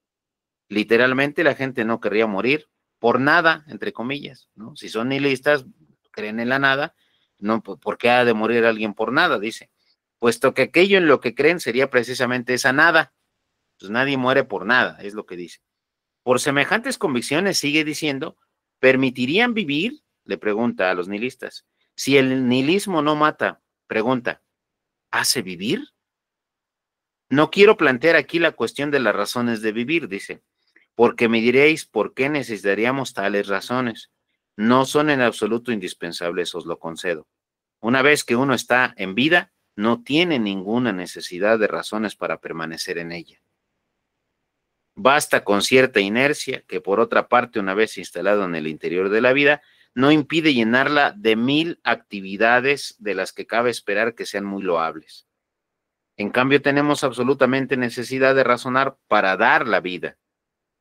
Literalmente la gente no querría morir por nada, entre comillas, ¿no? Si son nihilistas, creen en la nada, no, pues, ¿por qué ha de morir alguien por nada? Dice, puesto que aquello en lo que creen sería precisamente esa nada. Pues nadie muere por nada, es lo que dice por semejantes convicciones, sigue diciendo, ¿permitirían vivir? Le pregunta a los nihilistas. Si el nihilismo no mata, pregunta, ¿hace vivir? No quiero plantear aquí la cuestión de las razones de vivir, dice, porque me diréis por qué necesitaríamos tales razones. No son en absoluto indispensables, os lo concedo. Una vez que uno está en vida, no tiene ninguna necesidad de razones para permanecer en ella. Basta con cierta inercia que, por otra parte, una vez instalado en el interior de la vida, no impide llenarla de mil actividades de las que cabe esperar que sean muy loables. En cambio, tenemos absolutamente necesidad de razonar para dar la vida.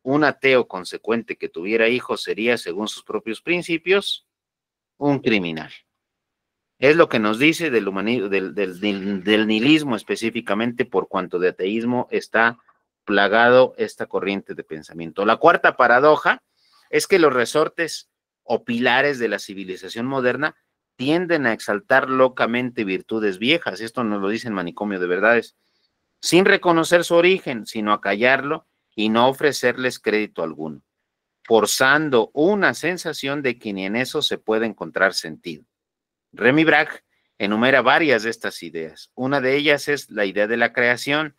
Un ateo consecuente que tuviera hijos sería, según sus propios principios, un criminal. Es lo que nos dice del, del, del, del nihilismo específicamente por cuanto de ateísmo está plagado esta corriente de pensamiento. La cuarta paradoja es que los resortes o pilares de la civilización moderna tienden a exaltar locamente virtudes viejas, esto nos lo dice el manicomio de verdades, sin reconocer su origen, sino a callarlo y no ofrecerles crédito alguno, forzando una sensación de que ni en eso se puede encontrar sentido. Remy Brach enumera varias de estas ideas. Una de ellas es la idea de la creación,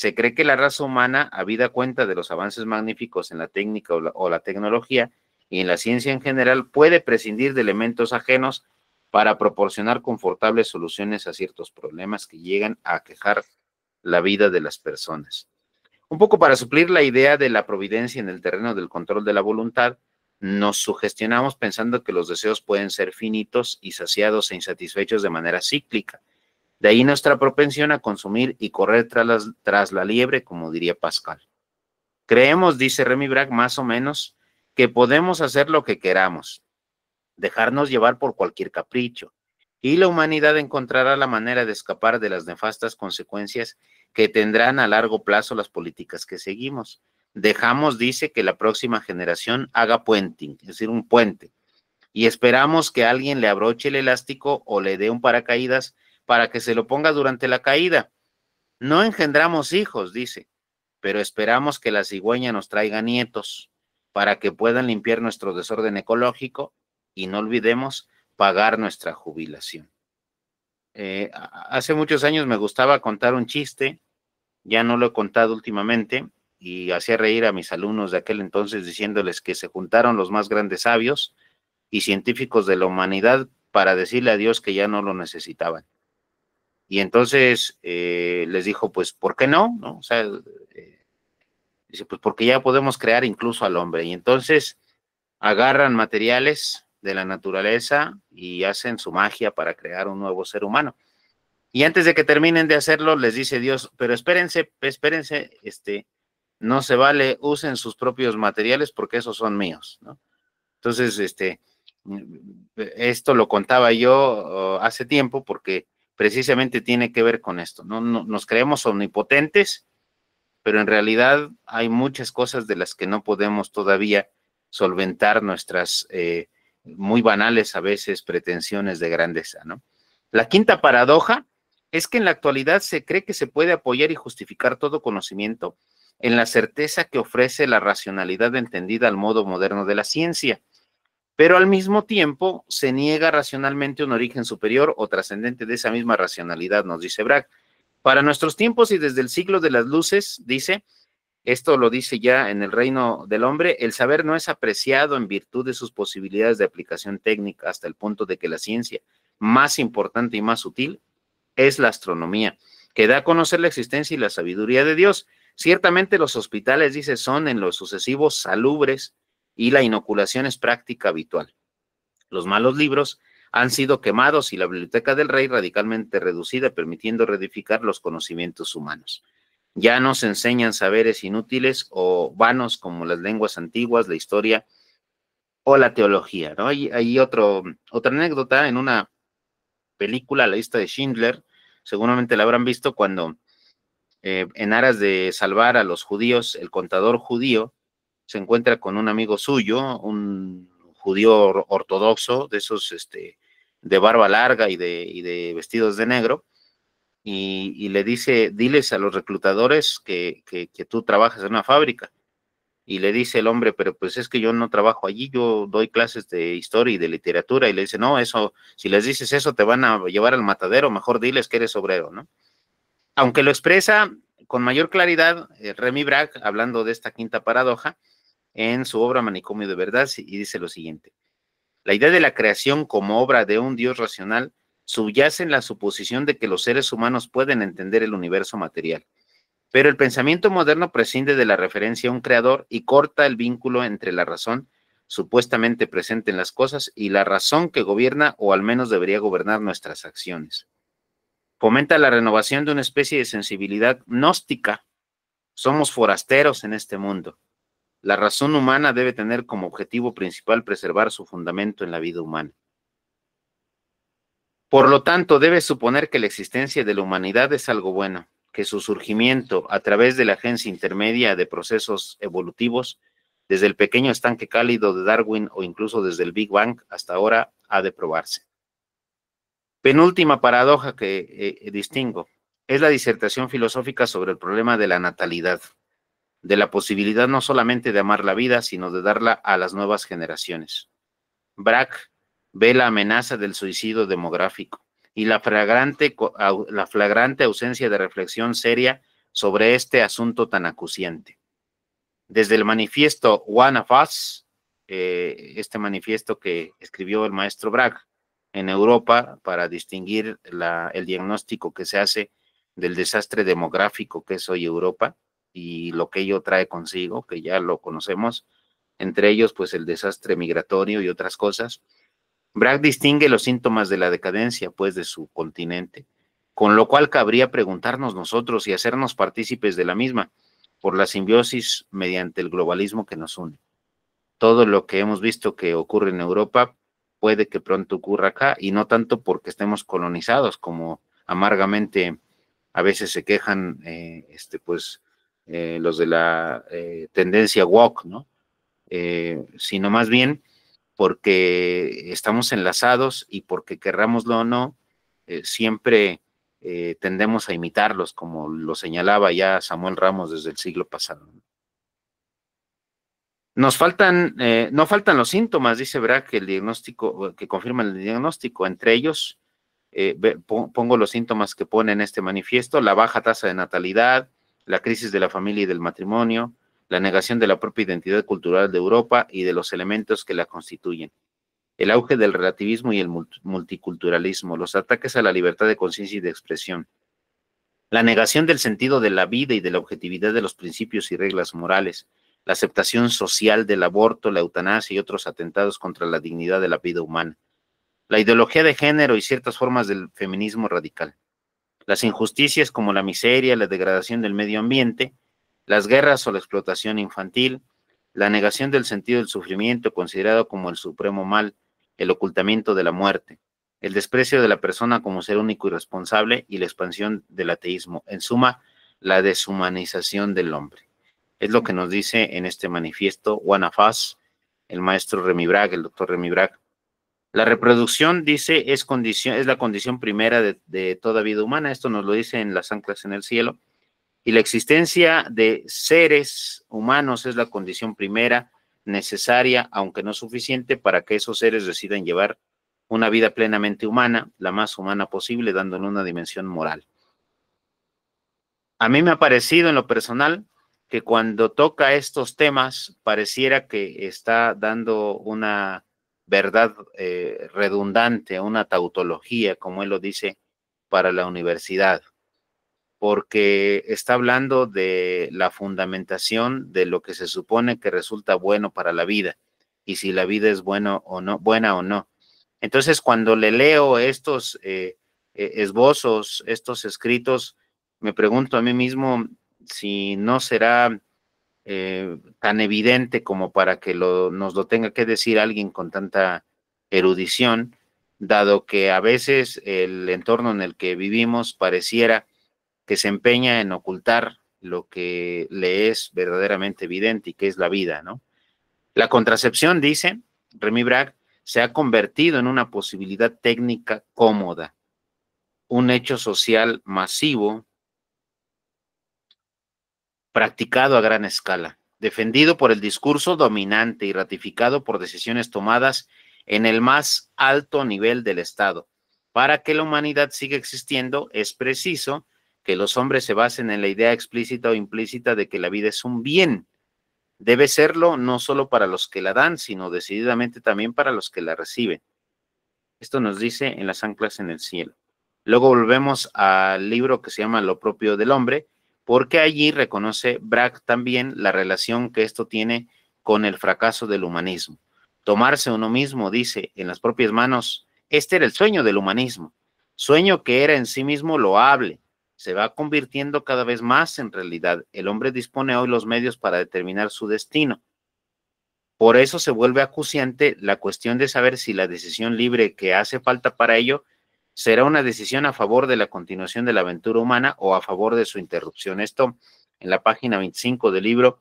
se cree que la raza humana, habida cuenta de los avances magníficos en la técnica o la, tecnología y en la ciencia en general, puede prescindir de elementos ajenos para proporcionar confortables soluciones a ciertos problemas que llegan a aquejar la vida de las personas. Un poco para suplir la idea de la providencia en el terreno del control de la voluntad, nos sugestionamos pensando que los deseos pueden ser finitos y saciados e insatisfechos de manera cíclica, de ahí nuestra propensión a consumir y correr tras, la liebre, como diría Pascal. Creemos, dice Remy Brack, más o menos, que podemos hacer lo que queramos, dejarnos llevar por cualquier capricho, y la humanidad encontrará la manera de escapar de las nefastas consecuencias que tendrán a largo plazo las políticas que seguimos. Dejamos, dice, que la próxima generación haga puenting, es decir, un puente, y esperamos que alguien le abroche el elástico o le dé un paracaídas para que se lo ponga durante la caída. No engendramos hijos, dice, pero esperamos que la cigüeña nos traiga nietos para que puedan limpiar nuestro desorden ecológico y no olvidemos pagar nuestra jubilación. Eh, hace muchos años me gustaba contar un chiste, ya no lo he contado últimamente, y hacía reír a mis alumnos de aquel entonces diciéndoles que se juntaron los más grandes sabios y científicos de la humanidad para decirle a Dios que ya no lo necesitaban. Y entonces eh, les dijo, pues, ¿por qué no? ¿No? O sea, eh, dice, pues porque ya podemos crear incluso al hombre. Y entonces agarran materiales de la naturaleza y hacen su magia para crear un nuevo ser humano. Y antes de que terminen de hacerlo, les dice Dios, pero espérense, espérense, este, no se vale, usen sus propios materiales porque esos son míos, ¿no? Entonces, este, mm, esto lo contaba yo oh, hace tiempo porque precisamente tiene que ver con esto, ¿no? Nos creemos omnipotentes, pero en realidad hay muchas cosas de las que no podemos todavía solventar nuestras eh, muy banales a veces pretensiones de grandeza, ¿no? La quinta paradoja es que en la actualidad se cree que se puede apoyar y justificar todo conocimiento en la certeza que ofrece la racionalidad entendida al modo moderno de la ciencia pero al mismo tiempo se niega racionalmente un origen superior o trascendente de esa misma racionalidad, nos dice Brack. Para nuestros tiempos y desde el siglo de las luces, dice, esto lo dice ya en el reino del hombre, el saber no es apreciado en virtud de sus posibilidades de aplicación técnica hasta el punto de que la ciencia más importante y más sutil es la astronomía, que da a conocer la existencia y la sabiduría de Dios. Ciertamente los hospitales, dice, son en los sucesivos salubres y la inoculación es práctica habitual. Los malos libros han sido quemados y la biblioteca del rey radicalmente reducida, permitiendo reedificar los conocimientos humanos. Ya no se enseñan saberes inútiles o vanos como las lenguas antiguas, la historia o la teología. ¿no? Hay, hay otra anécdota en una película, La lista de Schindler, seguramente la habrán visto cuando eh, en aras de salvar a los judíos, el contador judío se encuentra con un amigo suyo, un judío ortodoxo, de esos este, de barba larga y de, y de vestidos de negro, y, le dice, diles a los reclutadores que, que, tú trabajas en una fábrica. Y le dice el hombre, pero pues es que yo no trabajo allí, yo doy clases de historia y de literatura. Y le dice, no, eso, si les dices eso, te van a llevar al matadero, mejor diles que eres obrero, ¿no? Aunque lo expresa con mayor claridad eh, Remy Bragg, hablando de esta quinta paradoja, en su obra Manicomio de Verdad y dice lo siguiente. La idea de la creación como obra de un Dios racional subyace en la suposición de que los seres humanos pueden entender el universo material. Pero el pensamiento moderno prescinde de la referencia a un creador y corta el vínculo entre la razón supuestamente presente en las cosas y la razón que gobierna o al menos debería gobernar nuestras acciones. Fomenta la renovación de una especie de sensibilidad gnóstica. Somos forasteros en este mundo. La razón humana debe tener como objetivo principal preservar su fundamento en la vida humana. Por lo tanto, debe suponer que la existencia de la humanidad es algo bueno, que su surgimiento a través de la agencia intermedia de procesos evolutivos, desde el pequeño estanque cálido de Darwin o incluso desde el Big Bang hasta ahora, ha de probarse. Penúltima paradoja que eh, distingo es la disertación filosófica sobre el problema de la natalidad de la posibilidad no solamente de amar la vida, sino de darla a las nuevas generaciones. Brack ve la amenaza del suicidio demográfico y la flagrante, la flagrante ausencia de reflexión seria sobre este asunto tan acuciante. Desde el manifiesto One of Us, eh, este manifiesto que escribió el maestro Brack en Europa para distinguir el diagnóstico que se hace del desastre demográfico que es hoy Europa, y lo que ello trae consigo, que ya lo conocemos, entre ellos pues el desastre migratorio y otras cosas. Bragg distingue los síntomas de la decadencia pues de su continente, con lo cual cabría preguntarnos nosotros y hacernos partícipes de la misma por la simbiosis mediante el globalismo que nos une. Todo lo que hemos visto que ocurre en Europa puede que pronto ocurra acá y no tanto porque estemos colonizados como amargamente a veces se quejan eh, este pues eh, los de la eh, tendencia WOC, ¿no? Eh, sino más bien porque estamos enlazados y porque querrámoslo o no, siempre tendemos a imitarlos, como lo señalaba ya Samuel Ramos desde el siglo pasado. Nos faltan, no faltan los síntomas, dice Brack, el diagnóstico, que confirma el diagnóstico, entre ellos, pongo los síntomas que pone en este manifiesto, la baja tasa de natalidad, la crisis de la familia y del matrimonio, la negación de la propia identidad cultural de Europa y de los elementos que la constituyen, el auge del relativismo y el multiculturalismo, los ataques a la libertad de conciencia y de expresión, la negación del sentido de la vida y de la objetividad de los principios y reglas morales, la aceptación social del aborto, la eutanasia y otros atentados contra la dignidad de la vida humana, la ideología de género y ciertas formas del feminismo radical las injusticias como la miseria, la degradación del medio ambiente, las guerras o la explotación infantil, la negación del sentido del sufrimiento considerado como el supremo mal, el ocultamiento de la muerte, el desprecio de la persona como ser único y responsable y la expansión del ateísmo. En suma, la deshumanización del hombre. Es lo que nos dice en este manifiesto Juan el maestro Remy Bragg, el doctor Remy Bragg, la reproducción, dice, es, la condición primera de, de toda vida humana. Esto nos lo dice en las anclas en el cielo. Y la existencia de seres humanos es la condición primera necesaria, aunque no suficiente, para que esos seres decidan llevar una vida plenamente humana, la más humana posible, dándole una dimensión moral. A mí me ha parecido en lo personal que cuando toca estos temas pareciera que está dando una verdad eh, redundante, una tautología, como él lo dice, para la universidad, porque está hablando de la fundamentación de lo que se supone que resulta bueno para la vida y si la vida es bueno o no, buena o no. Entonces, cuando le leo estos eh, eh, esbozos, estos escritos, me pregunto a mí mismo si no será eh, tan evidente como para que nos lo tenga que decir alguien con tanta erudición, dado que a veces el entorno en el que vivimos pareciera que se empeña en ocultar lo que le es verdaderamente evidente y que es la vida, ¿no? La contracepción, dice Remy Bragg, se ha convertido en una posibilidad técnica cómoda, un hecho social masivo practicado a gran escala, defendido por el discurso dominante y ratificado por decisiones tomadas en el más alto nivel del Estado. Para que la humanidad siga existiendo, es preciso que los hombres se basen en la idea explícita o implícita de que la vida es un bien. Debe serlo no solo para los que la dan, sino decididamente también para los que la reciben. Esto nos dice en las anclas en el cielo. Luego volvemos al libro que se llama Lo propio del hombre, porque allí reconoce Brack también la relación que esto tiene con el fracaso del humanismo. Tomarse uno mismo, dice, en las propias manos, este era el sueño del humanismo, sueño que era en sí mismo loable, se va convirtiendo cada vez más en realidad. El hombre dispone hoy los medios para determinar su destino. Por eso se vuelve acuciante la cuestión de saber si la decisión libre que hace falta para ello será una decisión a favor de la continuación de la aventura humana o a favor de su interrupción. Esto en la página 25 del libro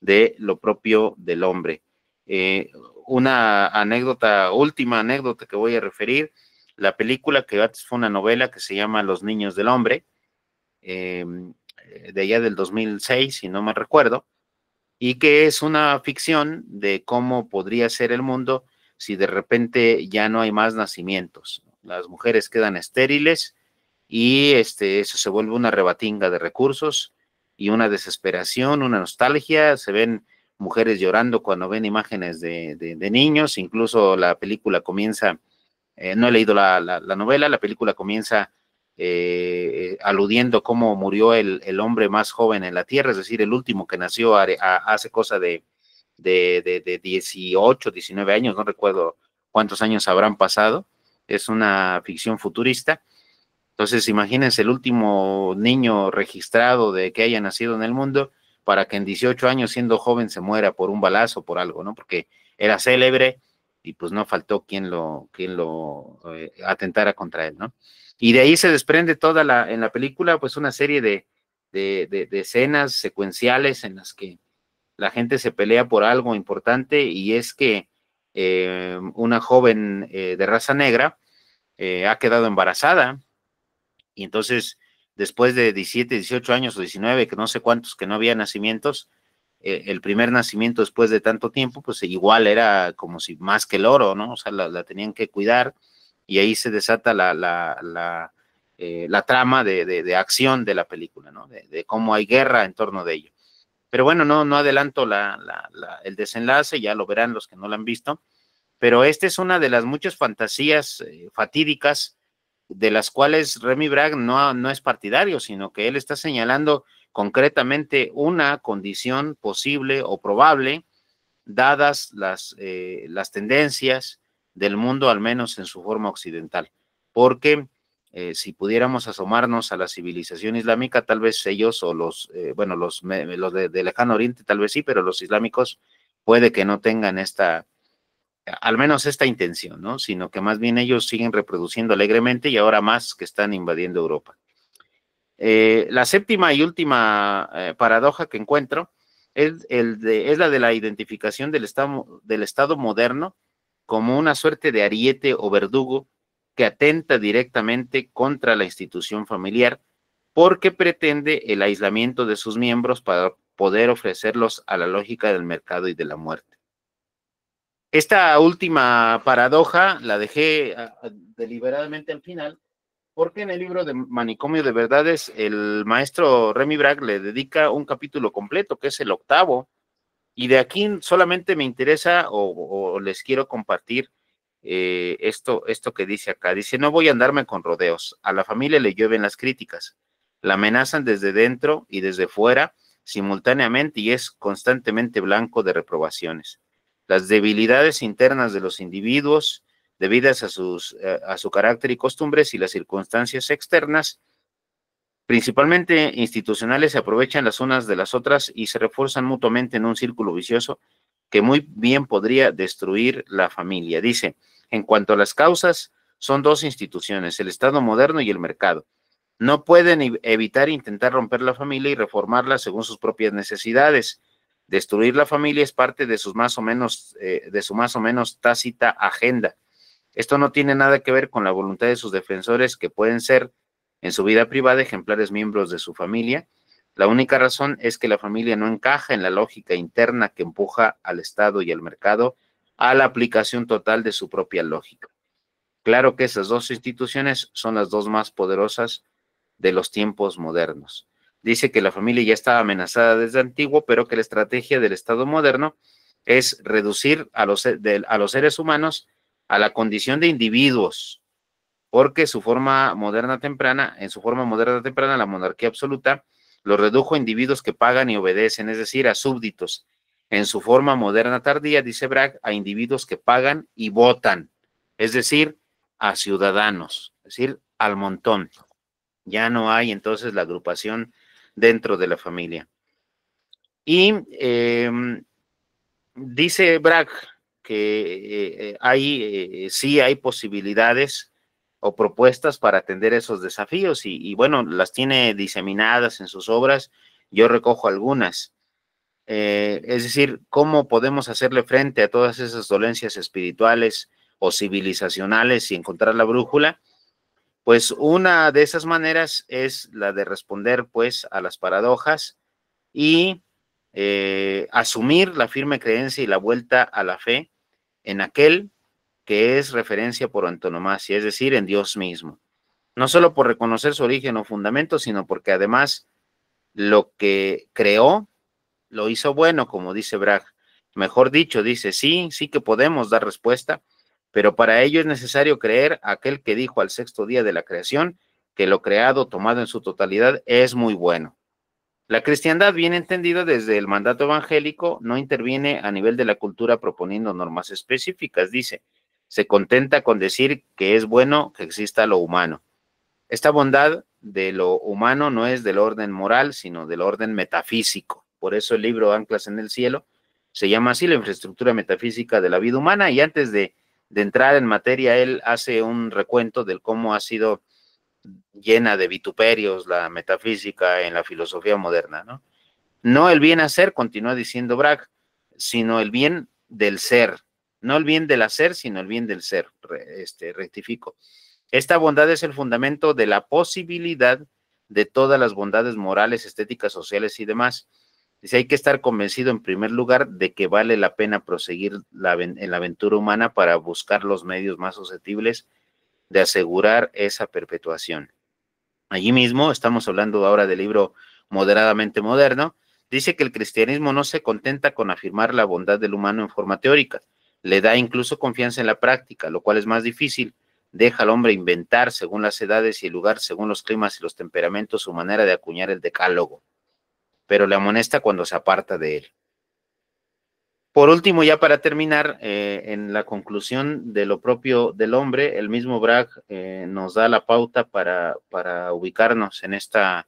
de lo propio del hombre. Eh, una anécdota, última anécdota que voy a referir, la película que antes fue una novela que se llama Los Niños del Hombre, em, eh, de allá del 2006, si no me recuerdo, y que es una ficción de cómo podría ser el mundo si de repente ya no hay más nacimientos las mujeres quedan estériles y este, eso se vuelve una rebatinga de recursos y una desesperación, una nostalgia, se ven mujeres llorando cuando ven imágenes de, de, niños, incluso la película comienza, eh, no he leído la, novela, la película comienza eh, eh, aludiendo cómo murió el, hombre más joven en la Tierra, es decir, el último que nació hace cosa de, de, de 18, 19 años, no recuerdo cuántos años habrán pasado, es una ficción futurista. Entonces, imagínense el último niño registrado de que haya nacido en el mundo para que en 18 años, siendo joven, se muera por un balazo, por algo, ¿no? Porque era célebre y pues no faltó quien lo, quien lo eh, atentara contra él, ¿no? Y de ahí se desprende toda la, en la película, pues una serie de escenas secuenciales en las que la gente se pelea por algo importante y es que eh, una joven eh, de raza negra eh, ha quedado embarazada y entonces después de 17, 18 años o 19, que no sé cuántos, que no había nacimientos, el primer nacimiento después de tanto tiempo, pues igual era como si más que el oro, ¿no? O sea, la, tenían que cuidar y ahí se desata la, la, la, trama de, acción de la película, ¿no? de, cómo hay guerra en torno de ello. Pero bueno, no, no adelanto el desenlace, ya lo verán los que no lo han visto. Pero esta es una de las muchas fantasías eh, fatídicas de las cuales Remy Bragg no, no es partidario, sino que él está señalando concretamente una condición posible o probable, dadas las, eh, las tendencias del mundo, al menos en su forma occidental. Porque eh, si pudiéramos asomarnos a la civilización islámica, tal vez ellos o los, eh, bueno, los, de, lejano oriente tal vez sí, pero los islámicos puede que no tengan esta, al menos esta intención, ¿no? Sino que más bien ellos siguen reproduciendo alegremente y ahora más que están invadiendo Europa. Eh, la séptima y última paradoja que encuentro es, el de, es la de la identificación del estado, del estado moderno como una suerte de ariete o verdugo que atenta directamente contra la institución familiar porque pretende el aislamiento de sus miembros para poder ofrecerlos a la lógica del mercado y de la muerte. Esta última paradoja la dejé ah, ah, deliberadamente al final porque en el libro de Manicomio de Verdades el maestro Remy Bragg le dedica un capítulo completo, que es el octavo, y de aquí solamente me interesa o les quiero compartir eh, esto, esto que dice acá. Dice, no voy a andarme con rodeos. A la familia le llueven las críticas. La amenazan desde dentro y desde fuera simultáneamente y es constantemente blanco de reprobaciones. Las debilidades internas de los individuos, debidas a, sus, eh, a su carácter y costumbres y las circunstancias externas, principalmente institucionales, se aprovechan las unas de las otras y se refuerzan mutuamente en un círculo vicioso que muy bien podría destruir la familia. Dice, en cuanto a las causas, son dos instituciones, el Estado moderno y el mercado. No pueden evitar intentar romper la familia y reformarla según sus propias necesidades. Destruir la familia es parte de, sus más o menos, eh, de su más o menos tácita agenda. Esto no tiene nada que ver con la voluntad de sus defensores, que pueden ser en su vida privada ejemplares miembros de su familia. La única razón es que la familia no encaja en la lógica interna que empuja al Estado y al mercado a la aplicación total de su propia lógica. Claro que esas dos instituciones son las dos más poderosas de los tiempos modernos. Dice que la familia ya estaba amenazada desde antiguo, pero que la estrategia del Estado moderno es reducir a los, a los seres humanos a la condición de individuos, porque su forma moderna temprana, en su forma moderna temprana, la monarquía absoluta los redujo a individuos que pagan y obedecen, es decir, a súbditos, en su forma moderna tardía, dice Bragg, a individuos que pagan y votan, es decir, a ciudadanos, es decir, al montón. Ya no hay entonces la agrupación dentro de la familia. Y em, dice Bragg que eh, eh, hay, eh, sí hay posibilidades o propuestas para atender esos desafíos y bueno, las tiene diseminadas en sus obras. Yo recojo algunas. Eh, es decir, cómo podemos hacerle frente a todas esas dolencias espirituales o civilizacionales y encontrar la brújula. Pues una de esas maneras es la de responder pues a las paradojas y eh, asumir la firme creencia y la vuelta a la fe en aquel que es referencia por antonomasia, es decir, en Dios mismo. No solo por reconocer su origen o fundamento, sino porque además lo que creó lo hizo bueno, como dice Bragg. Mejor dicho, dice, sí, sí que podemos dar respuesta, pero para ello es necesario creer aquel que dijo al sexto día de la creación que lo creado, tomado en su totalidad, es muy bueno. La cristiandad, bien entendida desde el mandato evangélico, no interviene a nivel de la cultura proponiendo normas específicas, dice, se contenta con decir que es bueno que exista lo humano. Esta bondad de lo humano no es del orden moral, sino del orden metafísico por eso el libro Anclas en el Cielo se llama así, la infraestructura metafísica de la vida humana, y antes de, entrar en materia, él hace un recuento del cómo ha sido llena de vituperios la metafísica en la filosofía moderna, ¿no? No el bien hacer, continúa diciendo Bragg, sino el bien del ser, no el bien del hacer, sino el bien del ser, este, rectifico. Esta bondad es el fundamento de la posibilidad de todas las bondades morales, estéticas, sociales y demás. Dice, hay que estar convencido en primer lugar de que vale la pena proseguir en la aventura humana para buscar los medios más susceptibles de asegurar esa perpetuación. Allí mismo, estamos hablando ahora del libro moderadamente moderno, dice que el cristianismo no se contenta con afirmar la bondad del humano en forma teórica, le da incluso confianza en la práctica, lo cual es más difícil, deja al hombre inventar según las edades y el lugar, según los climas y los temperamentos, su manera de acuñar el decálogo pero le amonesta cuando se aparta de él. Por último, ya para terminar, eh, en la conclusión de lo propio del hombre, el mismo Bragg eh, nos da la pauta para, ubicarnos en esta,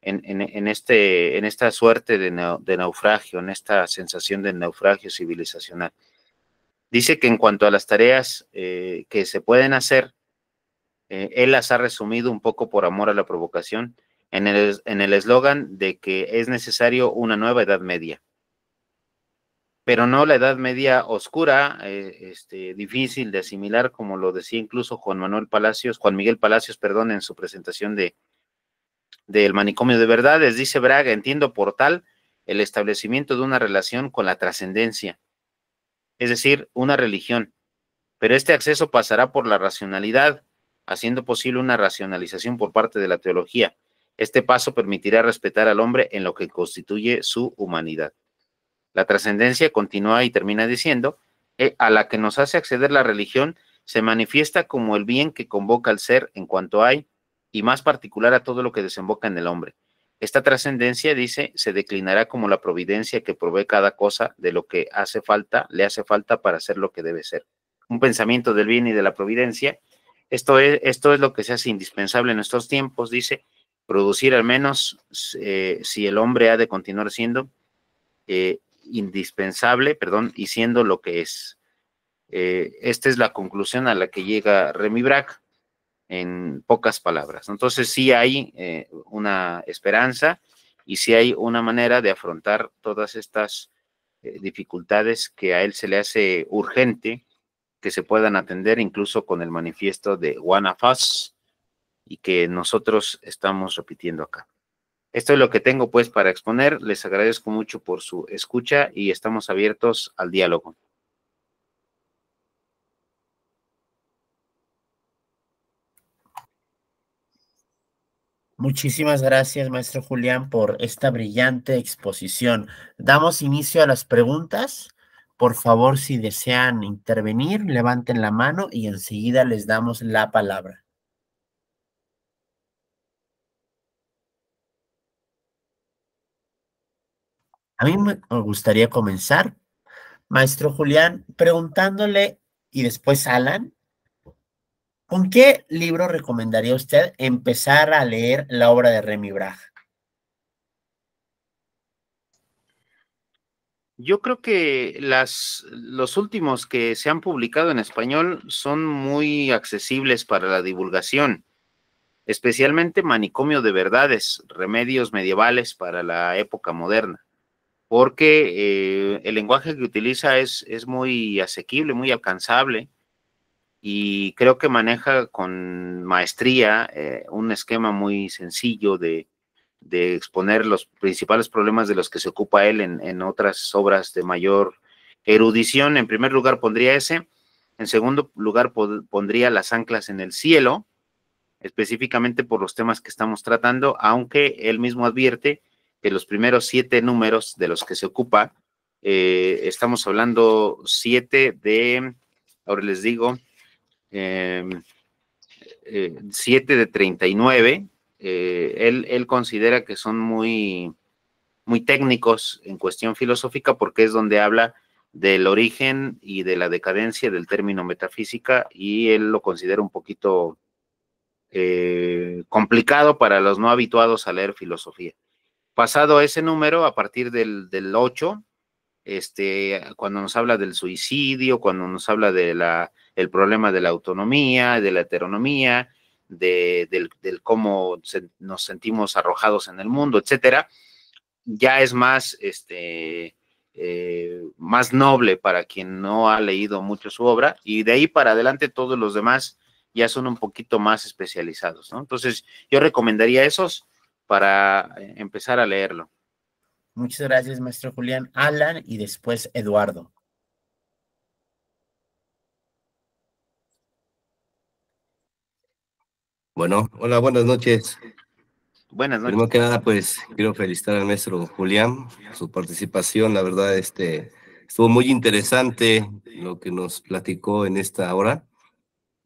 en, en, este, en esta suerte de, naufragio, en esta sensación de naufragio civilizacional. Dice que en cuanto a las tareas eh, que se pueden hacer, él las ha resumido un poco por amor a la provocación, en el eslogan de que es necesario una nueva Edad Media. Pero no la Edad Media oscura, eh, este, difícil de asimilar, como lo decía incluso Juan Manuel Palacios, Juan Miguel Palacios, perdón, en su presentación de del manicomio de verdades, dice Braga, entiendo por tal el establecimiento de una relación con la trascendencia, es decir, una religión. Pero este acceso pasará por la racionalidad, haciendo posible una racionalización por parte de la teología. Este paso permitirá respetar al hombre en lo que constituye su humanidad. La trascendencia continúa y termina diciendo, eh, a la que nos hace acceder la religión se manifiesta como el bien que convoca al ser en cuanto hay, y más particular a todo lo que desemboca en el hombre. Esta trascendencia, dice, se declinará como la providencia que provee cada cosa de lo que hace falta, le hace falta para ser lo que debe ser. Un pensamiento del bien y de la providencia. Esto es, esto es lo que se hace indispensable en estos tiempos, dice, producir al menos eh, si el hombre ha de continuar siendo eh, indispensable, perdón, y siendo lo que es. Eh, esta es la conclusión a la que llega Remy Brack en pocas palabras. Entonces sí hay una esperanza y sí hay una manera de afrontar todas estas dificultades que a él se le hace urgente que se puedan atender incluso con el manifiesto de One of y que nosotros estamos repitiendo acá. Esto es lo que tengo pues para exponer. Les agradezco mucho por su escucha y estamos abiertos al diálogo. Muchísimas gracias, maestro Julián, por esta brillante exposición. Damos inicio a las preguntas. Por favor, si desean intervenir, levanten la mano y enseguida les damos la palabra. A mí me gustaría comenzar, maestro Julián, preguntándole, y después Alan, ¿con qué libro recomendaría usted empezar a leer la obra de Remy Braja? Yo creo que las, los últimos que se han publicado en español son muy accesibles para la divulgación, especialmente Manicomio de Verdades, Remedios Medievales para la Época Moderna porque eh, el lenguaje que utiliza es, muy asequible, muy alcanzable y creo que maneja con maestría eh, un esquema muy sencillo de, exponer los principales problemas de los que se ocupa él en, en, otras obras de mayor erudición. En primer lugar pondría ese, en segundo lugar pondría las anclas en el cielo, específicamente por los temas que estamos tratando, aunque él mismo advierte los primeros siete números de los que se ocupa, eh, estamos hablando siete de, ahora les digo, em, eh, siete de 39. Eh, él, él considera que son muy, muy técnicos en cuestión filosófica porque es donde habla del origen y de la decadencia del término metafísica y él lo considera un poquito complicado para los no habituados a leer filosofía. Pasado ese número, a partir del, del 8, este, cuando nos habla del suicidio, cuando nos habla del el problema de la autonomía, de la heteronomía, de, del, cómo nos sentimos arrojados en el mundo, etcétera, ya es más, este, eh, más noble para quien no ha leído mucho su obra, y de ahí para adelante todos los demás ya son un poquito más especializados, Entonces, yo recomendaría esos para eh, empezar a leerlo. Muchas gracias, maestro Julián. Alan y después Eduardo. Bueno, hola, buenas noches. Buenas noches. Primero que nada, pues quiero felicitar al maestro Julián por su participación. La verdad, este estuvo muy interesante lo que nos platicó en esta hora.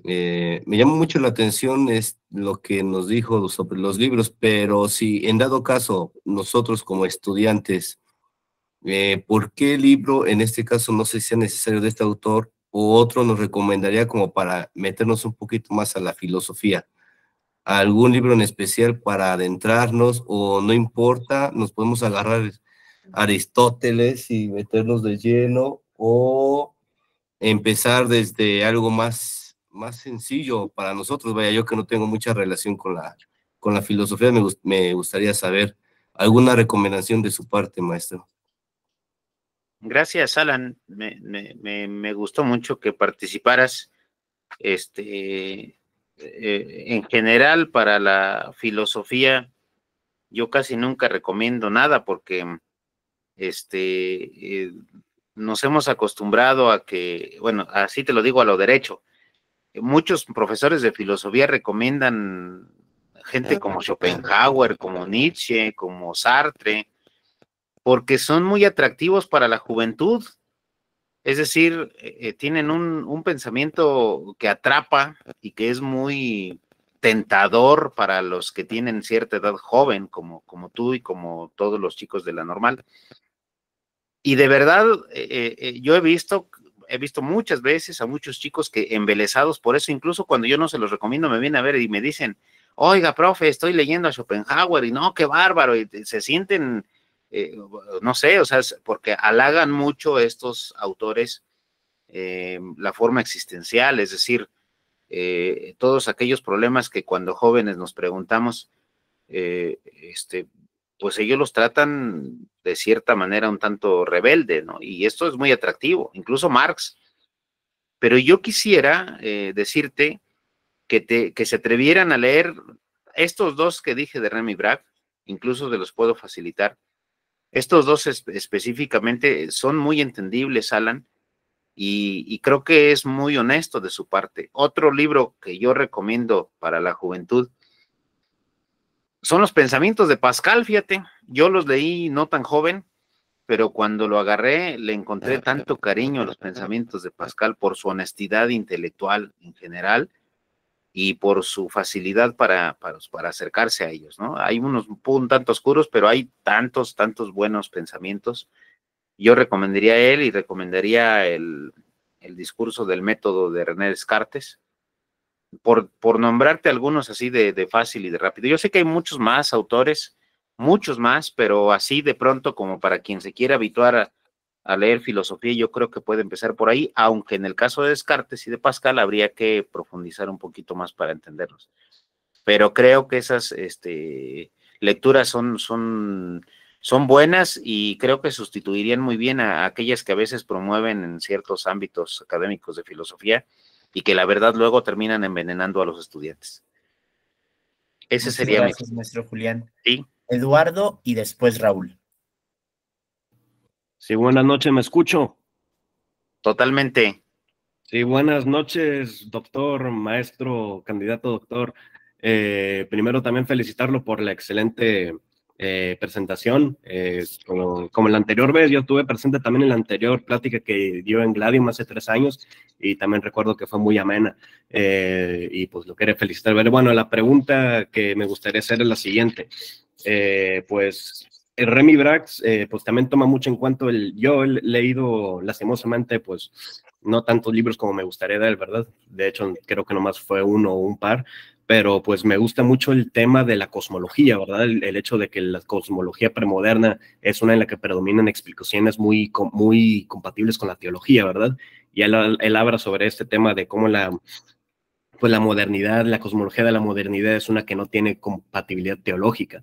Eh, me llama mucho la atención es lo que nos dijo sobre los libros, pero si en dado caso nosotros como estudiantes, eh, ¿por qué libro en este caso no sé si sea necesario de este autor o otro nos recomendaría como para meternos un poquito más a la filosofía? ¿Algún libro en especial para adentrarnos o no importa, nos podemos agarrar Aristóteles y meternos de lleno o empezar desde algo más más sencillo para nosotros. Vaya, yo que no tengo mucha relación con la, con la filosofía, me, gustaría saber alguna recomendación de su parte, maestro. Gracias, Alan. Me, gustó mucho que participaras. Este, eh, en general, para la filosofía, yo casi nunca recomiendo nada porque este, eh, nos hemos acostumbrado a que, bueno, así te lo digo a lo derecho, muchos profesores de filosofía recomiendan gente como Schopenhauer, como Nietzsche, como Sartre, porque son muy atractivos para la juventud. Es decir, eh, eh, tienen un, pensamiento que atrapa y que es muy tentador para los que tienen cierta edad joven, como, como tú y como todos los chicos de la normal. Y de verdad, eh, yo he visto he visto muchas veces a muchos chicos que embelesados por eso, incluso cuando yo no se los recomiendo, me vienen a ver y me dicen, oiga, profe, estoy leyendo a Schopenhauer y no, qué bárbaro, y se sienten, eh, no sé, o sea, porque halagan mucho estos autores eh, la forma existencial, es decir, eh, todos aquellos problemas que cuando jóvenes nos preguntamos, este, pues ellos los tratan de cierta manera un tanto rebelde, ¿no? Y esto es muy atractivo, incluso Marx. Pero yo quisiera eh, decirte que, que se atrevieran a leer estos dos que dije de Remy Bragg, incluso de los puedo facilitar. Estos dos específicamente son muy entendibles, Alan, y, creo que es muy honesto de su parte. Otro libro que yo recomiendo para la juventud son los pensamientos de Pascal, fíjate. Yo los leí no tan joven, pero cuando lo agarré le encontré ah, tanto cariño a los pensamientos de Pascal por su honestidad intelectual en general y por su facilidad para, para, acercarse a ellos, ¿no? Hay unos un tanto oscuros, pero hay tantos, tantos buenos pensamientos. Yo recomendaría él y recomendaría el, el discurso del método de René Descartes por, por nombrarte algunos así de, fácil y de rápido. Yo sé que hay muchos más autores, muchos más, pero así de pronto como para quien se quiera habituar a, leer filosofía, yo creo que puede empezar por ahí, aunque en el caso de Descartes y de Pascal habría que profundizar un poquito más para entenderlos. Pero creo que esas este, lecturas son, son, buenas y creo que sustituirían muy bien a aquellas que a veces promueven en ciertos ámbitos académicos de filosofía y que la verdad luego terminan envenenando a los estudiantes. Ese sería gracias, maestro Julián. Sí. Eduardo y después Raúl. Sí, buenas noches, me escucho. Totalmente. Sí, buenas noches, doctor, maestro, candidato doctor. Eh, primero también felicitarlo por la excelente eh, presentación. como, la anterior vez, yo estuve presente también en la anterior plática que dio en Gladium hace tres años y también recuerdo que fue muy amena eh, y pues lo quería felicitar. Pero bueno, la pregunta que me gustaría hacer es la siguiente. Eh, pues Remy Brax, pues también toma mucho en cuanto el, yo he leído lastimosamente pues no tantos libros como me gustaría dar, ¿verdad? De hecho, creo que nomás fue uno o un par, pero pues me gusta mucho el tema de la cosmología, ¿verdad? El, hecho de que la cosmología premoderna es una en la que predominan explicaciones muy, muy compatibles con la teología, ¿verdad? Y él, habla sobre este tema de cómo la, pues la modernidad, la cosmología de la modernidad es una que no tiene compatibilidad teológica.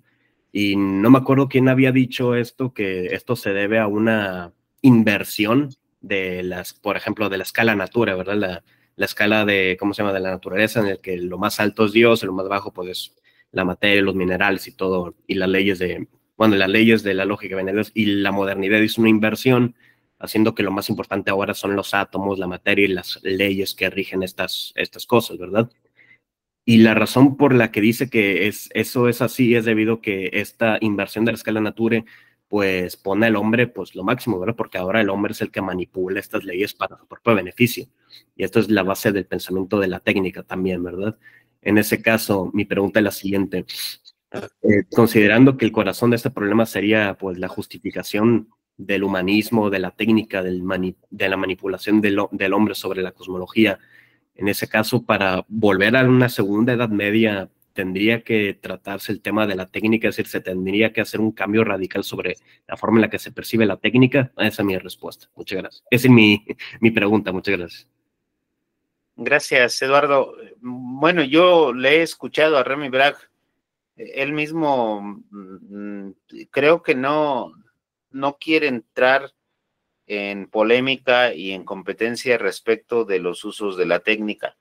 Y no me acuerdo quién había dicho esto, que esto se debe a una inversión de las, por ejemplo, de la escala natura, ¿verdad? la escala de, ¿cómo se llama?, de la naturaleza, en el que lo más alto es Dios, y lo más bajo, pues es la materia, los minerales y todo, y las leyes de, bueno, las leyes de la lógica venedos y la modernidad es una inversión, haciendo que lo más importante ahora son los átomos, la materia y las leyes que rigen estas, estas cosas, ¿verdad? Y la razón por la que dice que es, eso es así es debido a que esta inversión de la escala nature pues pone el hombre pues lo máximo, ¿verdad? Porque ahora el hombre es el que manipula estas leyes para su propio beneficio. Y esto es la base del pensamiento de la técnica también, ¿verdad? En ese caso, mi pregunta es la siguiente. Eh, considerando que el corazón de este problema sería pues la justificación del humanismo, de la técnica, de la manipulación del, del hombre sobre la cosmología, en ese caso, para volver a una segunda edad media tendría que tratarse el tema de la técnica, es decir, se tendría que hacer un cambio radical sobre la forma en la que se percibe la técnica. Esa es mi respuesta. Muchas gracias. Esa es mi, pregunta. Muchas gracias. Gracias, Eduardo. Bueno, yo le he escuchado a Remy Bragg. Eh, él mismo mm, mm, creo que no, no quiere entrar en polémica y en competencia respecto de los usos de la técnica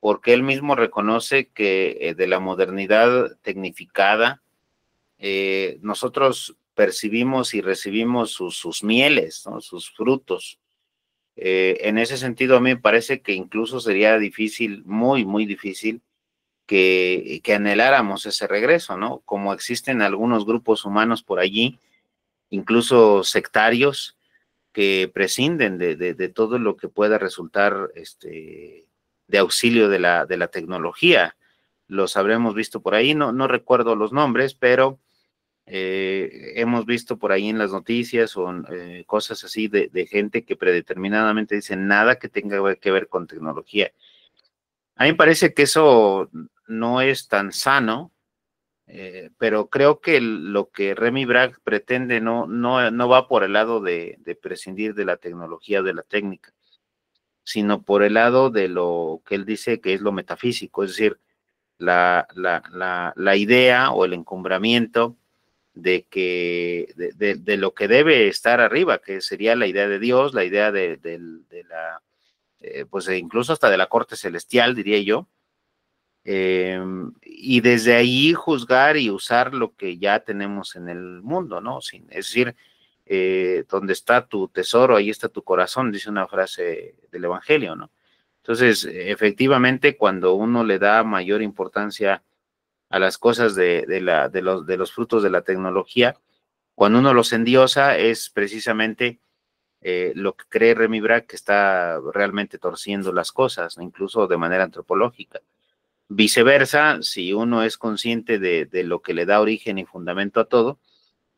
porque él mismo reconoce que eh, de la modernidad tecnificada, eh, nosotros percibimos y recibimos sus, mieles, sus frutos. Eh, en ese sentido, a mí me parece que incluso sería difícil, muy, muy difícil, que, anheláramos ese regreso, ¿no? Como existen algunos grupos humanos por allí, incluso sectarios, que prescinden de, de todo lo que pueda resultar este, de auxilio de la, de la tecnología. Los habremos visto por ahí, no, no recuerdo los nombres, pero eh, hemos visto por ahí en las noticias o eh, cosas así de, gente que predeterminadamente dice nada que tenga que ver con tecnología. A mí me parece que eso no es tan sano, eh, pero creo que lo que Remy Bragg pretende no, no, va por el lado de, de prescindir de la tecnología o de la técnica sino por el lado de lo que él dice que es lo metafísico, es decir, la, la, la, la idea o el encumbramiento de que de, lo que debe estar arriba, que sería la idea de Dios, la idea de, la, eh, pues e incluso hasta de la corte celestial, diría yo, em, y desde ahí juzgar y usar lo que ya tenemos en el mundo, ¿no? Sin, es decir, eh, donde está tu tesoro, ahí está tu corazón, dice una frase del Evangelio, ¿no? Entonces, efectivamente, cuando uno le da mayor importancia a las cosas de, de, la, de, los, de los frutos de la tecnología, cuando uno los endiosa es precisamente eh, lo que cree Remi Brack que está realmente torciendo las cosas, incluso de manera antropológica. Viceversa, si uno es consciente de, de lo que le da origen y fundamento a todo,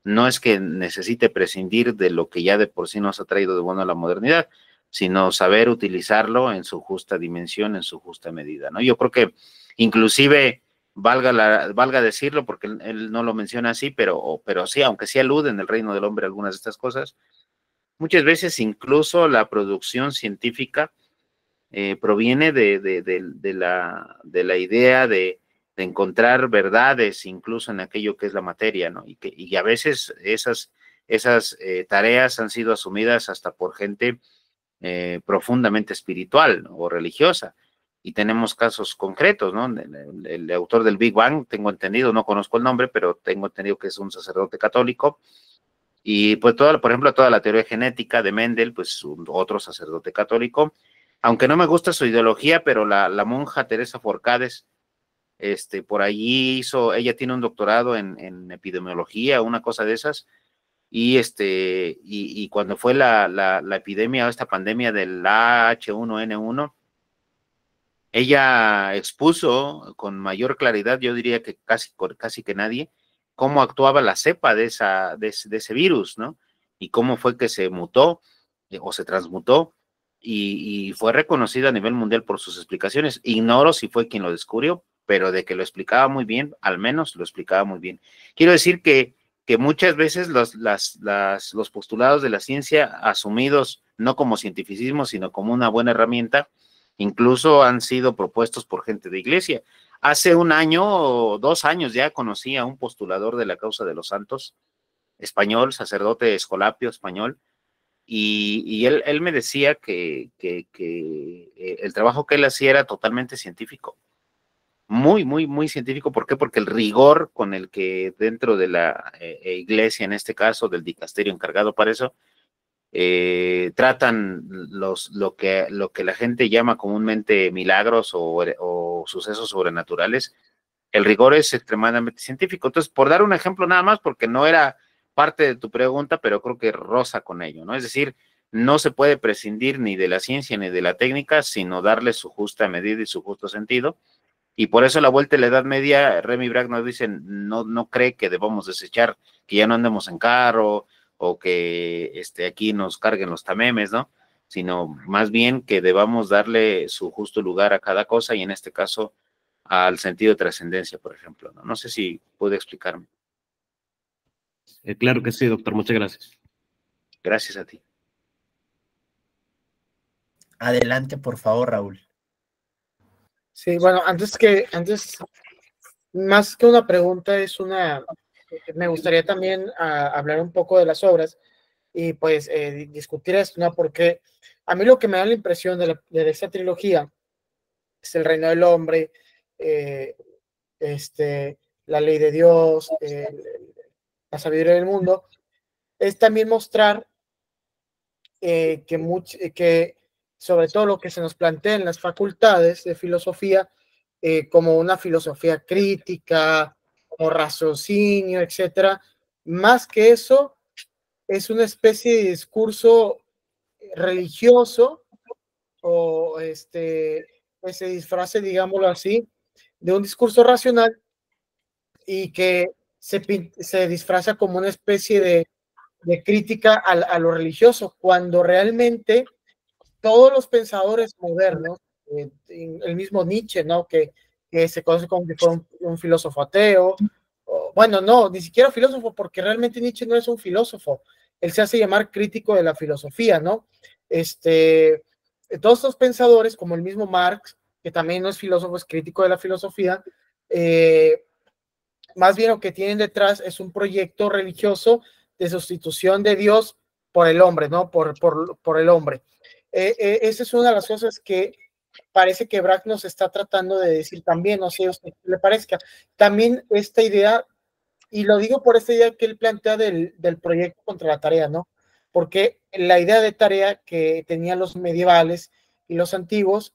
no es que necesite prescindir de lo que ya de por sí nos ha traído de bueno a la modernidad, sino saber utilizarlo en su justa dimensión, en su justa medida, ¿no? Yo creo que inclusive valga, valga decirlo, porque él, no lo menciona así, pero, pero sí, aunque sí alude en el reino del hombre algunas de estas cosas, muchas veces incluso la producción científica eh, proviene de la idea de, de encontrar verdades incluso en aquello que es la materia, ¿no? Y que y a veces esas, esas eh, tareas han sido asumidas hasta por gente eh, profundamente espiritual o religiosa. Y tenemos casos concretos, ¿no? El, autor del Big Bang, tengo entendido, no conozco el nombre, pero tengo entendido que es un sacerdote católico. Y pues, toda, por ejemplo, toda la teoría genética de Mendel, pues otro sacerdote católico. Aunque no me gusta su ideología, pero la, la monja Teresa Forcades, este, por allí hizo, ella tiene un doctorado en, epidemiología, una cosa de esas, y este, y, cuando fue la, epidemia o esta pandemia del H1N1, ella expuso con mayor claridad, yo diría que casi, que nadie, cómo actuaba la cepa de, ese virus, ¿no? Y cómo fue que se mutó eh, o se transmutó y, y, fue reconocida a nivel mundial por sus explicaciones. Ignoro si fue quien lo descubrió, pero de que lo explicaba muy bien, al menos lo explicaba muy bien. Quiero decir que, que muchas veces los, los postulados de la ciencia asumidos no como cientificismo, sino como una buena herramienta, incluso han sido propuestos por gente de iglesia. Hace un año o dos años ya conocí a un postulador de la causa de los santos, español, sacerdote escolapio español, y, él, me decía que eh, el trabajo que él hacía era totalmente científico muy, muy, muy científico. ¿Por qué? Porque el rigor con el que dentro de la eh, e iglesia, en este caso, del dicasterio encargado para eso, eh, tratan los, lo, que, lo que la gente llama comúnmente milagros o, eh, o sucesos sobrenaturales, el rigor es extremadamente científico. Entonces, por dar un ejemplo nada más, porque no era parte de tu pregunta, pero creo que rosa con ello, ¿no? Es decir, no se puede prescindir ni de la ciencia ni de la técnica, sino darle su justa medida y su justo sentido. Y por eso la vuelta a la Edad Media, Remy Bragg nos dice, no, no cree que debamos desechar, que ya no andemos en carro o que este, aquí nos carguen los tamemes, ¿no? Sino más bien que debamos darle su justo lugar a cada cosa y en este caso al sentido de trascendencia, por ejemplo. ¿no? sé si puede explicarme. Eh, claro que sí, doctor. Muchas gracias. Gracias a ti. Adelante, por favor, Raúl. Sí, bueno, antes que, antes, más que una pregunta, es una, me gustaría también ah, hablar un poco de las obras y pues eh, discutir esto, ¿no? Porque a mí lo que me da la impresión de, esta trilogía es el reino del hombre, eh, este, la ley de Dios, la sabiduría del mundo, es también mostrar eh, que, mucho que sobre todo lo que se nos plantea en las facultades de filosofía, eh, como una filosofía crítica, como raciocinio, etcétera. Más que eso, es una especie de discurso religioso o este se disfrace, digámoslo así, de un discurso racional y que se, disfraza como una especie de, crítica a, a lo religioso, cuando realmente todos los pensadores modernos, eh, el mismo Nietzsche, ¿no? Que, se conoce como un, filósofo ateo, bueno, no, ni siquiera filósofo, porque realmente Nietzsche no es un filósofo, él se hace llamar crítico de la filosofía, ¿no? Este, eh, todos estos pensadores, como el mismo Marx, que también no es filósofo, es crítico de la filosofía, eh, más bien lo que tienen detrás es un proyecto religioso de sustitución de Dios por el hombre, ¿no? Por, por, por el hombre. Eh, eh, esa es una de las cosas que parece que Brack nos está tratando de decir también, no sé le parezca. También esta idea, y lo digo por esta idea que él plantea del, proyecto contra la tarea, ¿no? Porque la idea de tarea que tenían los medievales y los antiguos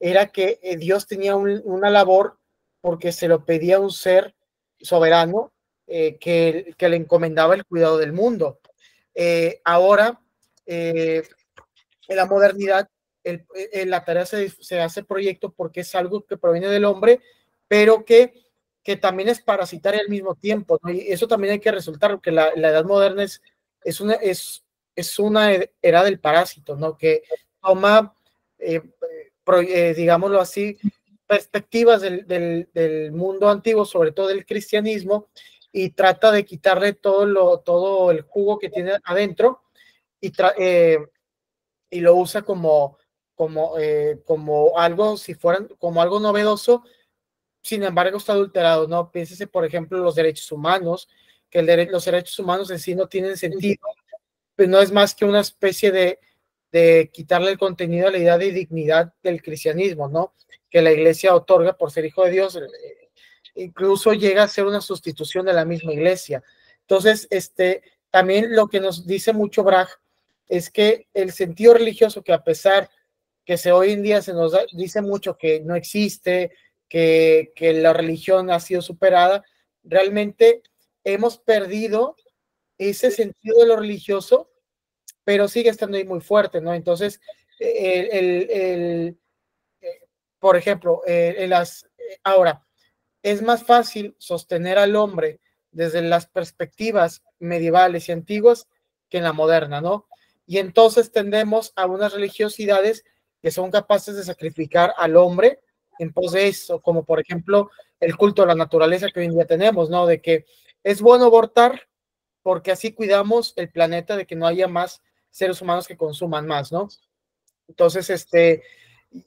era que eh, Dios tenía una labor porque se lo pedía un ser soberano que, le encomendaba el cuidado del mundo. ahora, eh, en la modernidad eh, la tarea se, hace proyecto porque es algo que proviene del hombre, pero que, que también es parasitar al mismo tiempo. Y eso también hay que resultar, porque la, edad moderna es, una, es, una e, era del parásito, ¿no? que toma, eh, eh, digámoslo así, perspectivas del, mundo antiguo, sobre todo del cristianismo, y trata de quitarle todo, lo, todo el jugo que tiene adentro y y lo usa como, como, eh, como algo, si fueran, como algo novedoso, sin embargo está adulterado, ¿no? Piénsese, por ejemplo, los derechos humanos, que los derechos humanos en sí no tienen sentido, pues no es más que una especie de, de quitarle el contenido a la idea de dignidad del cristianismo, ¿no? Que la iglesia otorga por ser hijo de Dios, eh, incluso llega a ser una sustitución de la misma iglesia. Entonces, este, también lo que nos dice mucho Braj es que el sentido religioso que a pesar que se, hoy en día se nos dice mucho que no existe, que, la religión ha sido superada, realmente hemos perdido ese sentido de lo religioso, pero sigue estando ahí muy fuerte, ¿no? Entonces, el, eh, por ejemplo, eh, en las, eh, ahora, es más fácil sostener al hombre desde las perspectivas medievales y antiguas que en la moderna, ¿no? y entonces tendemos a unas religiosidades que son capaces de sacrificar al hombre en pos de eso, como por ejemplo el culto a la naturaleza que hoy en día tenemos, ¿no? De que es bueno abortar porque así cuidamos el planeta de que no haya más seres humanos que consuman más, ¿no? Entonces, este,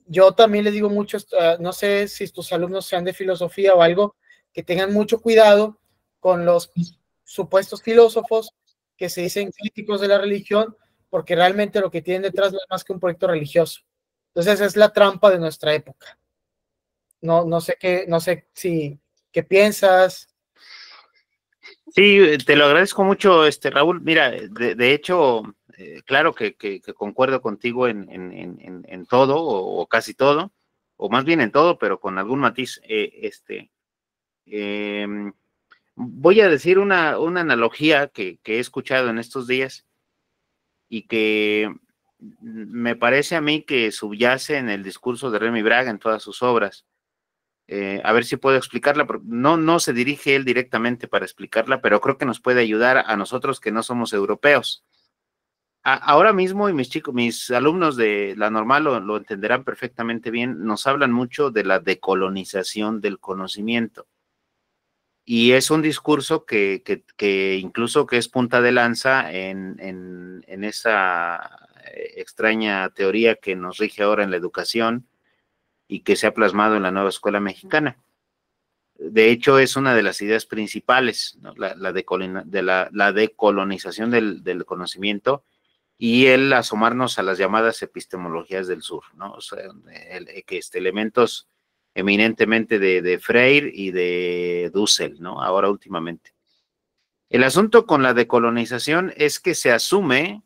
yo también le digo mucho, este, ah, no sé si tus alumnos sean de filosofía o algo, que tengan mucho cuidado con los supuestos filósofos que se dicen críticos de la religión, porque realmente lo que tienen detrás no es más que un proyecto religioso. Entonces es la trampa de nuestra época. No, no sé qué, no sé si qué piensas. Sí, te lo agradezco mucho, este Raúl. Mira, de, hecho, eh, claro que, que, concuerdo contigo en, en, todo o, casi todo, o más bien en todo, pero con algún matiz. Eh, este, em, voy a decir una, una analogía que, he escuchado en estos días y que me parece a mí que subyace en el discurso de Remy Braga en todas sus obras. Eh, a ver si puedo explicarla, no, no se dirige él directamente para explicarla, pero creo que nos puede ayudar a nosotros que no somos europeos. ahora mismo, y mis chicos, mis alumnos de la normal lo entenderán perfectamente bien, nos hablan mucho de la decolonización del conocimiento. Y es un discurso que, incluso que es punta de lanza en, esa eh, extraña teoría que nos rige ahora en la educación y que se ha plasmado en la nueva escuela mexicana. De hecho, es una de las ideas principales, la, de la, decolonización del, conocimiento y el asomarnos a las llamadas epistemologías del sur, ¿no? que este, elementos eminentemente de, de Freire y de Dussel, ¿no? Ahora últimamente. El asunto con la decolonización es que se asume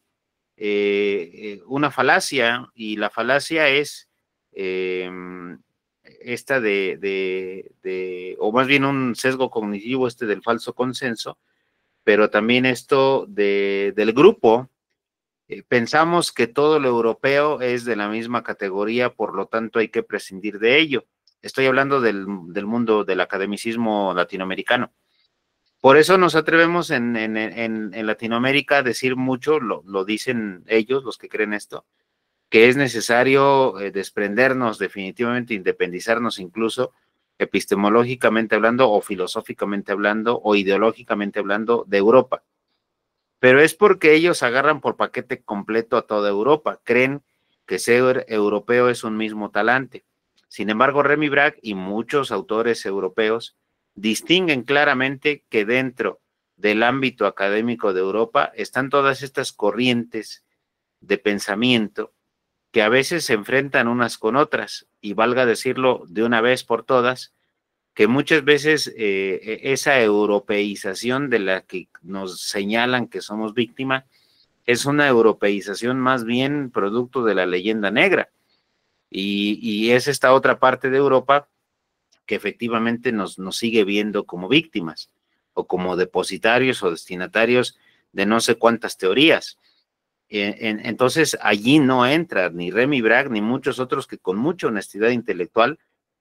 eh, eh, una falacia y la falacia es em, esta de, de, de, o más bien un sesgo cognitivo este del falso consenso, pero también esto de, del grupo. Eh, pensamos que todo lo europeo es de la misma categoría, por lo tanto hay que prescindir de ello. Estoy hablando del, mundo del academicismo latinoamericano. Por eso nos atrevemos en, Latinoamérica a decir mucho, lo, dicen ellos, los que creen esto, que es necesario eh, desprendernos definitivamente, independizarnos incluso epistemológicamente hablando o filosóficamente hablando o ideológicamente hablando de Europa. Pero es porque ellos agarran por paquete completo a toda Europa, creen que ser europeo es un mismo talante. Sin embargo, Remy Brack y muchos autores europeos distinguen claramente que dentro del ámbito académico de Europa están todas estas corrientes de pensamiento que a veces se enfrentan unas con otras y valga decirlo de una vez por todas, que muchas veces eh, e-, esa europeización de la que nos señalan que somos víctima es una europeización más bien producto de la leyenda negra y, es esta otra parte de Europa que efectivamente nos, sigue viendo como víctimas o como depositarios o destinatarios de no sé cuántas teorías. Entonces allí no entra ni Remy Bragg ni muchos otros que con mucha honestidad intelectual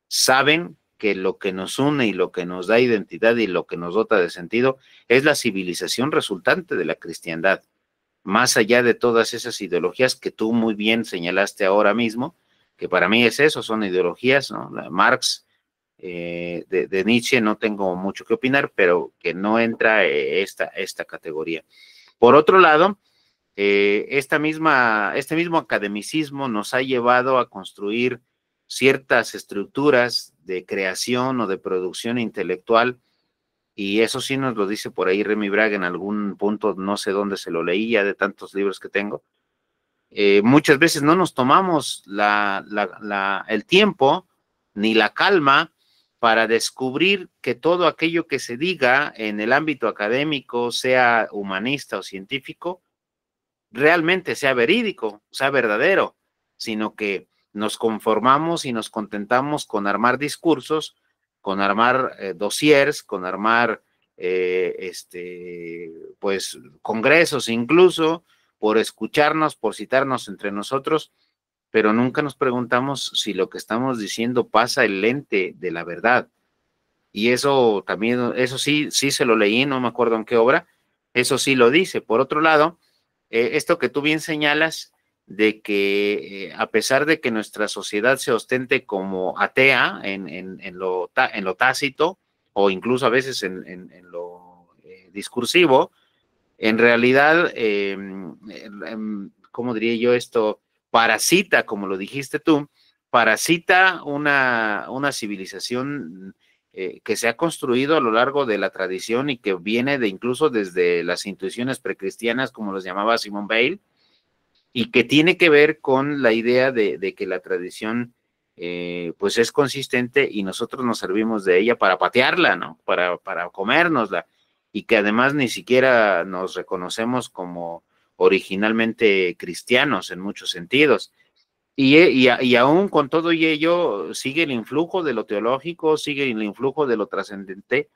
saben que lo que nos une y lo que nos da identidad y lo que nos dota de sentido es la civilización resultante de la cristiandad, más allá de todas esas ideologías que tú muy bien señalaste ahora mismo que para mí es eso, son ideologías, ¿no? Marx, eh, de, Nietzsche no tengo mucho que opinar, pero que no entra eh, esta, esta categoría. Por otro lado, eh, esta misma, este mismo academicismo nos ha llevado a construir ciertas estructuras de creación o de producción intelectual, y eso sí nos lo dice por ahí Remy Braga en algún punto, no sé dónde se lo leía de tantos libros que tengo, eh, muchas veces no nos tomamos el tiempo ni la calma para descubrir que todo aquello que se diga en el ámbito académico, sea humanista o científico, realmente sea verídico, sea verdadero, sino que nos conformamos y nos contentamos con armar discursos, con armar eh, dossiers, con armar eh, este, pues congresos incluso, por escucharnos, por citarnos entre nosotros, pero nunca nos preguntamos si lo que estamos diciendo pasa el lente de la verdad. Y eso también, eso sí, sí se lo leí, no me acuerdo en qué obra, eso sí lo dice. Por otro lado, eh, esto que tú bien señalas de que eh, a pesar de que nuestra sociedad se ostente como atea en, lo, en lo, tácito o incluso a veces en, lo eh, discursivo, en realidad, em, em, ¿cómo diría yo esto? Parasita, como lo dijiste tú, parasita una, civilización eh, que se ha construido a lo largo de la tradición y que viene de incluso desde las intuiciones precristianas, como los llamaba Simón Bale, y que tiene que ver con la idea de, que la tradición eh, pues es consistente y nosotros nos servimos de ella para patearla, ¿no? Para, para comérnosla y que además ni siquiera nos reconocemos como originalmente cristianos en muchos sentidos. Eh, y, aún con todo y ello, sigue el influjo de lo teológico, sigue el influjo de lo trascendente,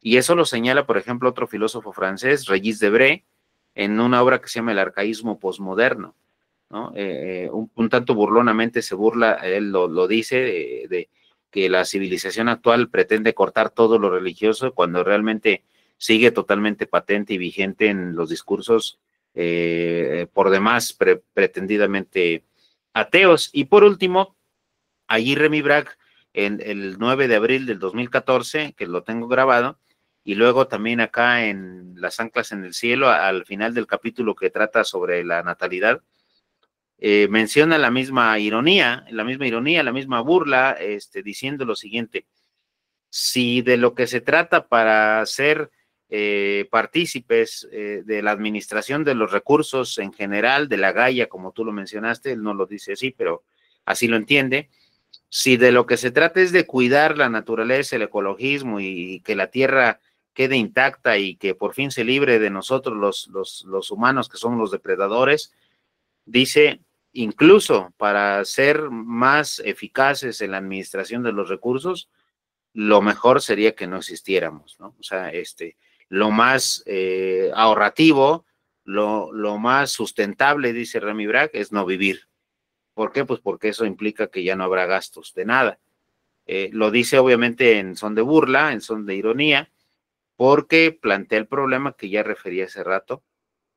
y eso lo señala, por ejemplo, otro filósofo francés, Regis Debré, en una obra que se llama El arcaísmo posmoderno. ¿no? Eh, eh, un, tanto burlonamente se burla, él lo, dice, de, que la civilización actual pretende cortar todo lo religioso cuando realmente sigue totalmente patente y vigente en los discursos eh, por demás pretendidamente ateos. Y por último, allí Remy Brack, en el 9 de abril del 2014, que lo tengo grabado, y luego también acá en Las Anclas en el Cielo, al final del capítulo que trata sobre la natalidad, eh, menciona la misma ironía, la misma ironía, la misma burla, este, diciendo lo siguiente, si de lo que se trata para ser eh, partícipes eh, de la administración de los recursos en general, de la Gaia, como tú lo mencionaste, él no lo dice así, pero así lo entiende. Si de lo que se trata es de cuidar la naturaleza, el ecologismo y, que la tierra quede intacta y que por fin se libre de nosotros los, los, los humanos que somos los depredadores, dice, incluso para ser más eficaces en la administración de los recursos, lo mejor sería que no existiéramos, ¿no? O sea, este, lo más eh, ahorrativo, lo, más sustentable, dice Rami Brack, es no vivir. ¿Por qué? Pues porque eso implica que ya no habrá gastos de nada. Eh, lo dice obviamente en son de burla, en son de ironía, porque plantea el problema que ya refería hace rato,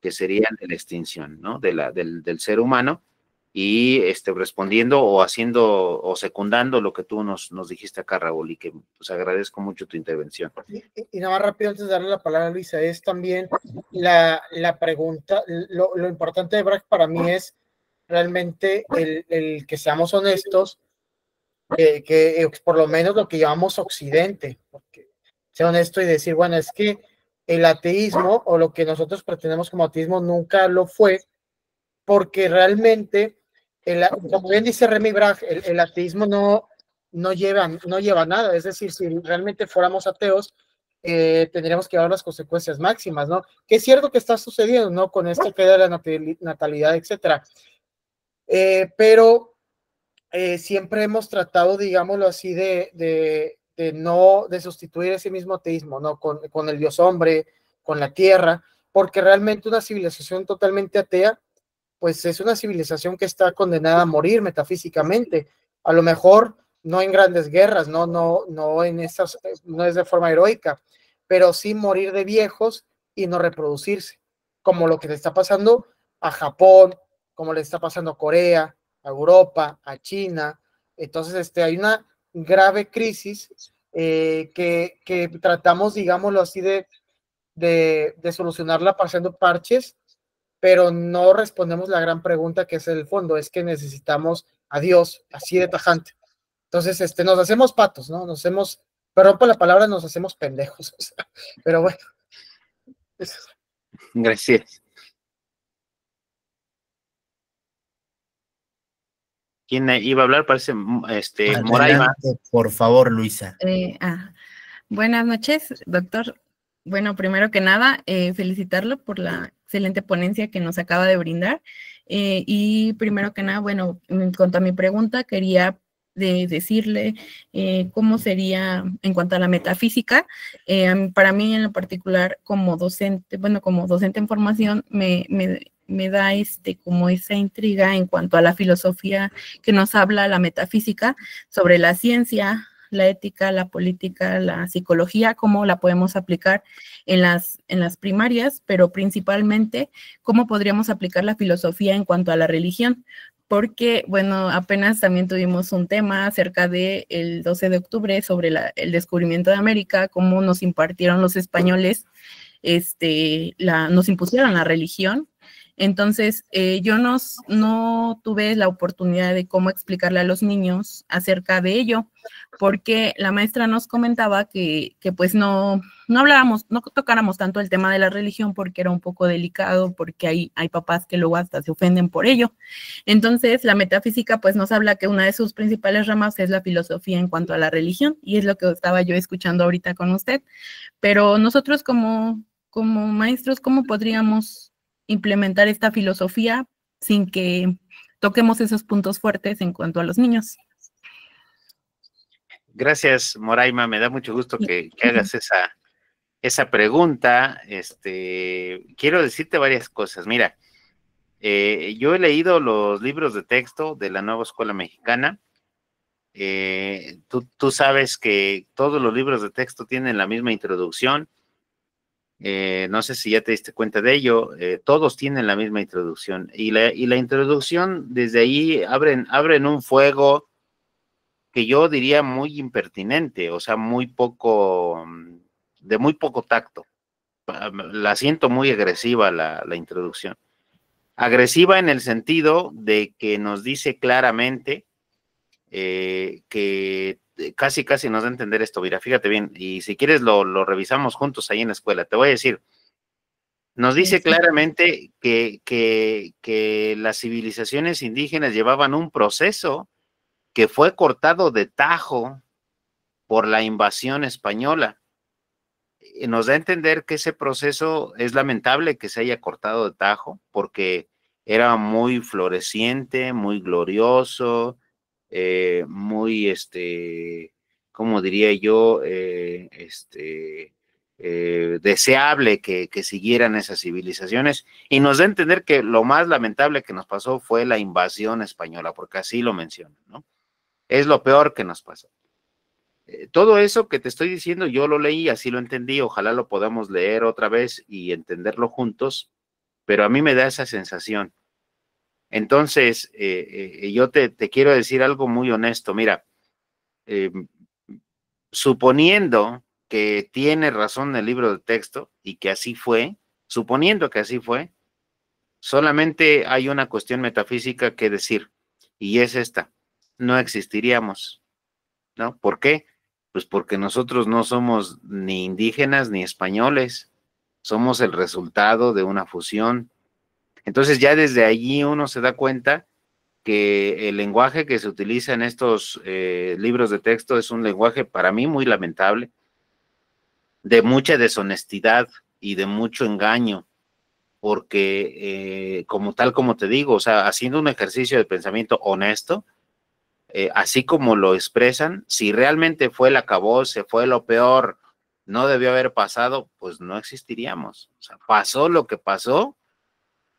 que sería la extinción ¿no? del ser humano, y este, respondiendo o haciendo o secundando lo que tú nos, nos dijiste acá, Raúl, y que pues agradezco mucho tu intervención. Y, nada más rápido antes de darle la palabra a Luisa, es también la, la pregunta, lo, lo, importante de Brack para mí es realmente el, el que seamos honestos, eh, que eh, por lo menos lo que llamamos Occidente, porque sea honesto y decir, bueno, es que el ateísmo o lo que nosotros pretendemos como ateísmo nunca lo fue, porque realmente el, como bien dice Remy Brach el, ateísmo no, no, lleva, no lleva nada. Es decir, si realmente fuéramos ateos, eh, tendríamos que llevar las consecuencias máximas, ¿no? Que es cierto que está sucediendo, ¿no? Con esto que de la natalidad, etcétera. Eh, pero eh, siempre hemos tratado, digámoslo así, de, no, de sustituir ese mismo ateísmo, ¿no? con el dios hombre, con la tierra, porque realmente una civilización totalmente atea pues es una civilización que está condenada a morir metafísicamente. A lo mejor no en grandes guerras, no, no, no en estas, eh, no es de forma heroica, pero sí morir de viejos y no reproducirse, como lo que le está pasando a Japón, como le está pasando a Corea, a Europa, a China. Entonces, este, hay una grave crisis eh, que, tratamos, digámoslo así, de, de, de solucionarla pasando parches pero no respondemos la gran pregunta que es el fondo, es que necesitamos a Dios así de tajante. Entonces, este, nos hacemos patos, ¿no? Nos hacemos, perdón por la palabra, nos hacemos pendejos, pero bueno. Gracias. ¿Quién iba a hablar? Parece este, Moraima. Por favor, Luisa. Eh, ah, buenas noches, doctor bueno, primero que nada, eh, felicitarlo por la excelente ponencia que nos acaba de brindar. Eh, y primero que nada, bueno, en cuanto a mi pregunta, quería decirle eh, cómo sería en cuanto a la metafísica. Eh, para mí en lo particular como docente, bueno, como docente en formación, me, me, me, da este, como esa intriga en cuanto a la filosofía que nos habla la metafísica sobre la ciencia, la ética, la política, la psicología, cómo la podemos aplicar en las, en las primarias, pero principalmente cómo podríamos aplicar la filosofía en cuanto a la religión, porque, bueno, apenas también tuvimos un tema acerca del 12 de octubre sobre el descubrimiento de América, cómo nos impartieron los españoles, este, la, nos impusieron la religión entonces, eh, yo no, no tuve la oportunidad de cómo explicarle a los niños acerca de ello, porque la maestra nos comentaba que, pues no, no hablábamos no tocáramos tanto el tema de la religión porque era un poco delicado, porque hay, hay papás que luego hasta se ofenden por ello. Entonces, la metafísica pues nos habla que una de sus principales ramas es la filosofía en cuanto a la religión, y es lo que estaba yo escuchando ahorita con usted. Pero nosotros como, como maestros, ¿cómo podríamos implementar esta filosofía sin que toquemos esos puntos fuertes en cuanto a los niños. Gracias, Moraima. Me da mucho gusto que, hagas esa, esa pregunta. Este, quiero decirte varias cosas. Mira, eh, yo he leído los libros de texto de la nueva escuela mexicana. Eh, tú, sabes que todos los libros de texto tienen la misma introducción, eh, no sé si ya te diste cuenta de ello, eh, todos tienen la misma introducción y la, introducción desde ahí abren, abren un fuego que yo diría muy impertinente, o sea, muy poco, mm, de muy poco tacto. Ah, la siento muy agresiva la, introducción. Agresiva en el sentido de que nos dice claramente eh, que eh, casi, casi nos da a entender esto, mira, fíjate bien, y si quieres lo, lo revisamos juntos ahí en la escuela, te voy a decir, nos dice claramente que, que, las civilizaciones indígenas llevaban un proceso que fue cortado de tajo por la invasión española. Eh, nos da a entender que ese proceso es lamentable que se haya cortado de tajo porque era muy floreciente, muy glorioso, eh, muy, este, como diría yo, eh, este, eh, deseable que, que, siguieran esas civilizaciones y nos da a entender que lo más lamentable que nos pasó fue la invasión española, porque así lo mencionan, ¿no? Es lo peor que nos pasó. todo eso que te estoy diciendo, yo lo leí, así lo entendí, ojalá lo podamos leer otra vez y entenderlo juntos, pero a mí me da esa sensación entonces, eh, eh, yo te, quiero decir algo muy honesto. Mira, eh, suponiendo que tiene razón el libro de texto y que así fue, suponiendo que así fue, solamente hay una cuestión metafísica que decir, y es esta, no existiríamos. ¿No? ¿Por qué? Pues porque nosotros no somos ni indígenas ni españoles, somos el resultado de una fusión entonces ya desde allí uno se da cuenta que el lenguaje que se utiliza en estos eh, libros de texto es un lenguaje para mí muy lamentable, de mucha deshonestidad y de mucho engaño, porque eh, como tal como te digo, o sea, haciendo un ejercicio de pensamiento honesto, eh, así como lo expresan, si realmente fue el acabó, se fue lo peor, no debió haber pasado, pues no existiríamos. O sea, pasó lo que pasó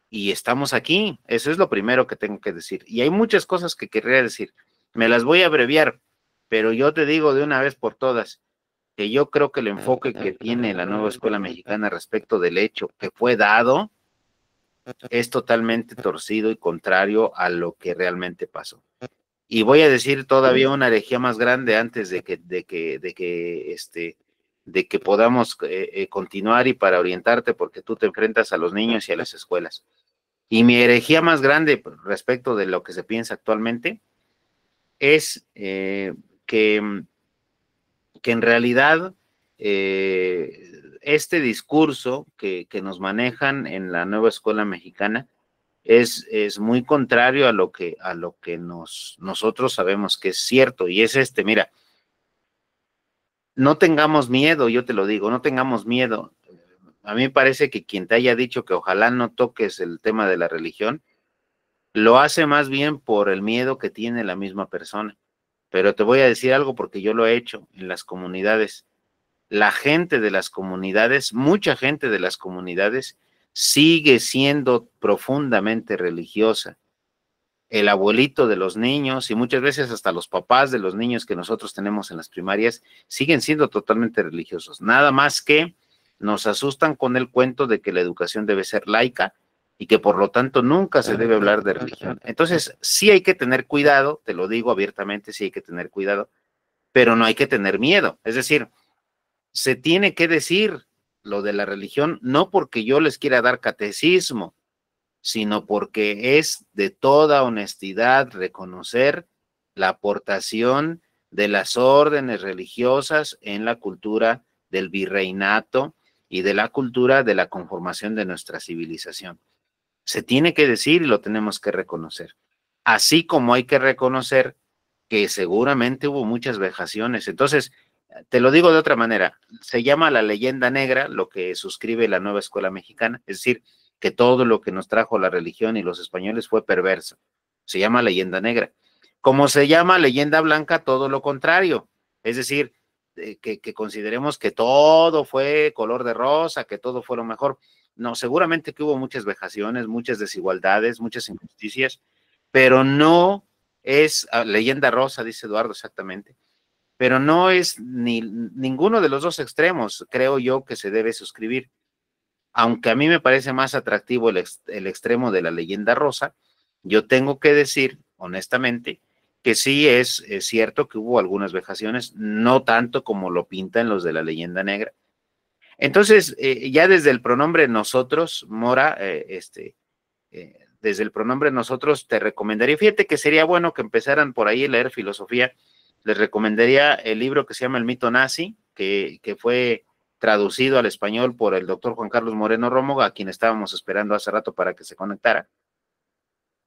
y estamos aquí. Eso es lo primero que tengo que decir. Y hay muchas cosas que querría decir. Me las voy a abreviar, pero yo te digo de una vez por todas que yo creo que el enfoque que tiene la nueva escuela mexicana respecto del hecho que fue dado es totalmente torcido y contrario a lo que realmente pasó. Y voy a decir todavía una herejía más grande antes de que, de que, de que este, de que podamos eh, eh, continuar y para orientarte, porque tú te enfrentas a los niños y a las escuelas. Y mi herejía más grande respecto de lo que se piensa actualmente es eh, que, en realidad este discurso que, que, nos manejan en la nueva escuela mexicana es, es muy contrario a lo que, a lo que nosotros sabemos que es cierto. Y es este, mira, no tengamos miedo, yo te lo digo, no tengamos miedo. A mí me parece que quien te haya dicho que ojalá no toques el tema de la religión, lo hace más bien por el miedo que tiene la misma persona. Pero te voy a decir algo porque yo lo he hecho en las comunidades. La gente de las comunidades, mucha gente de las comunidades, sigue siendo profundamente religiosa el abuelito de los niños y muchas veces hasta los papás de los niños que nosotros tenemos en las primarias siguen siendo totalmente religiosos. Nada más que nos asustan con el cuento de que la educación debe ser laica y que por lo tanto nunca se debe hablar de religión. Entonces, sí hay que tener cuidado, te lo digo abiertamente, sí hay que tener cuidado, pero no hay que tener miedo. Es decir, se tiene que decir lo de la religión no porque yo les quiera dar catecismo, sino porque es de toda honestidad reconocer la aportación de las órdenes religiosas en la cultura del virreinato y de la cultura de la conformación de nuestra civilización. Se tiene que decir y lo tenemos que reconocer. Así como hay que reconocer que seguramente hubo muchas vejaciones. Entonces, te lo digo de otra manera, se llama la leyenda negra lo que suscribe la nueva escuela mexicana, es decir, que todo lo que nos trajo la religión y los españoles fue perverso. Se llama leyenda negra. Como se llama leyenda blanca, todo lo contrario. Es decir, que, consideremos que todo fue color de rosa, que todo fue lo mejor. No, seguramente que hubo muchas vejaciones, muchas desigualdades, muchas injusticias, pero no es ah, leyenda rosa, dice Eduardo exactamente, pero no es ni ninguno de los dos extremos, creo yo, que se debe suscribir aunque a mí me parece más atractivo el, extremo de la leyenda rosa, yo tengo que decir, honestamente, que sí es, cierto que hubo algunas vejaciones, no tanto como lo pintan los de la leyenda negra. Entonces, eh, ya desde el pronombre nosotros, Mora, eh, este, eh, desde el pronombre nosotros te recomendaría, fíjate que sería bueno que empezaran por ahí a leer filosofía, les recomendaría el libro que se llama El mito nazi, que, que fue traducido al español por el doctor Juan Carlos Moreno Romo, a quien estábamos esperando hace rato para que se conectara.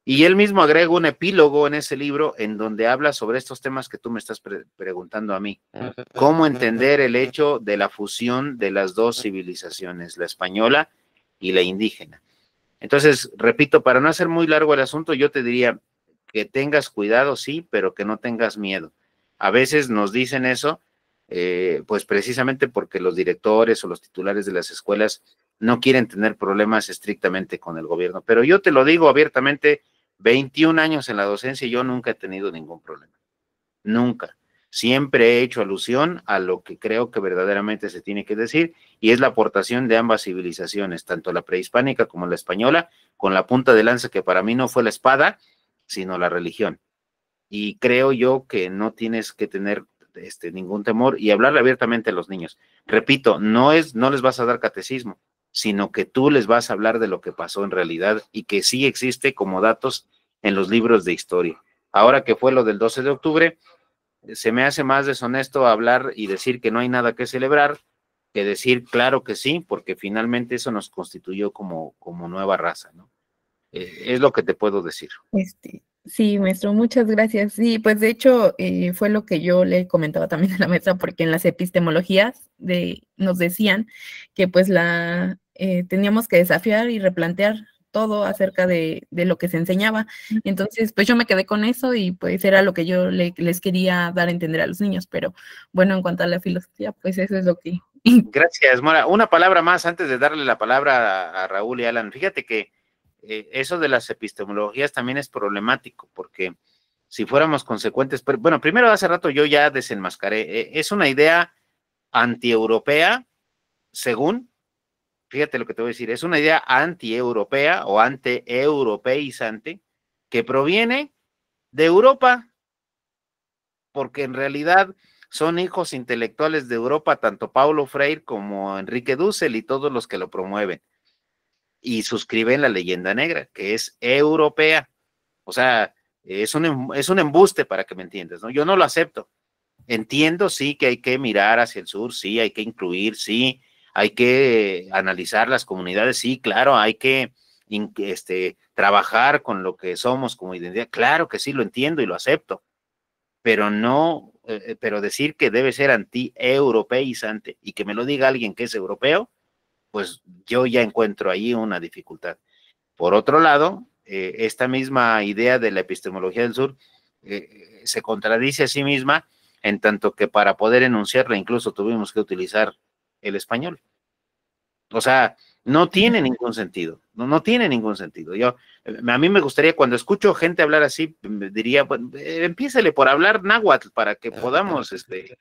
Y él mismo agrega un epílogo en ese libro en donde habla sobre estos temas que tú me estás preguntando a mí. Cómo entender el hecho de la fusión de las dos civilizaciones, la española y la indígena. Entonces, repito, para no hacer muy largo el asunto, yo te diría que tengas cuidado, sí, pero que no tengas miedo. A veces nos dicen eso eh, pues precisamente porque los directores o los titulares de las escuelas no quieren tener problemas estrictamente con el gobierno. Pero yo te lo digo abiertamente, 21 años en la docencia y yo nunca he tenido ningún problema, nunca. Siempre he hecho alusión a lo que creo que verdaderamente se tiene que decir y es la aportación de ambas civilizaciones, tanto la prehispánica como la española, con la punta de lanza que para mí no fue la espada, sino la religión. Y creo yo que no tienes que tener este, ningún temor y hablarle abiertamente a los niños. Repito, no es, no les vas a dar catecismo, sino que tú les vas a hablar de lo que pasó en realidad y que sí existe como datos en los libros de historia. Ahora que fue lo del 12 de octubre, se me hace más deshonesto hablar y decir que no hay nada que celebrar que decir claro que sí, porque finalmente eso nos constituyó como, como nueva raza, ¿no? Eh, es lo que te puedo decir. Este, Sí, maestro, muchas gracias. Sí, pues de hecho eh, fue lo que yo le comentaba también a la mesa, porque en las epistemologías de, nos decían que pues la eh, teníamos que desafiar y replantear todo acerca de, lo que se enseñaba. Entonces, pues yo me quedé con eso y pues era lo que yo les quería dar a entender a los niños. Pero bueno, en cuanto a la filosofía, pues eso es lo que... Gracias, Mora. Una palabra más antes de darle la palabra a Raúl y Alan. Fíjate que eh, eso de las epistemologías también es problemático, porque si fuéramos consecuentes, bueno, primero hace rato yo ya desenmascaré, eh, es una idea antieuropea, según, fíjate lo que te voy a decir, es una idea antieuropea o anti-europeizante que proviene de Europa, porque en realidad son hijos intelectuales de Europa, tanto Paulo Freire como Enrique Dussel y todos los que lo promueven y suscriben la leyenda negra, que es europea. O sea, es un, em, es un embuste para que me entiendas, ¿no? Yo no lo acepto. Entiendo, sí, que hay que mirar hacia el sur, sí, hay que incluir, sí, hay que analizar las comunidades, sí, claro, hay que este, trabajar con lo que somos como identidad, claro que sí, lo entiendo y lo acepto, pero no, eh, eh, pero decir que debe ser anti-europeizante y que me lo diga alguien que es europeo, pues yo ya encuentro ahí una dificultad. Por otro lado, eh, esta misma idea de la epistemología del sur eh, eh, se contradice a sí misma en tanto que para poder enunciarla incluso tuvimos que utilizar el español. O sea, no tiene ningún sentido, no, no tiene ningún sentido. Yo, a mí me gustaría, cuando escucho gente hablar así, diría, empícele por hablar náhuatl para que ah, podamos este,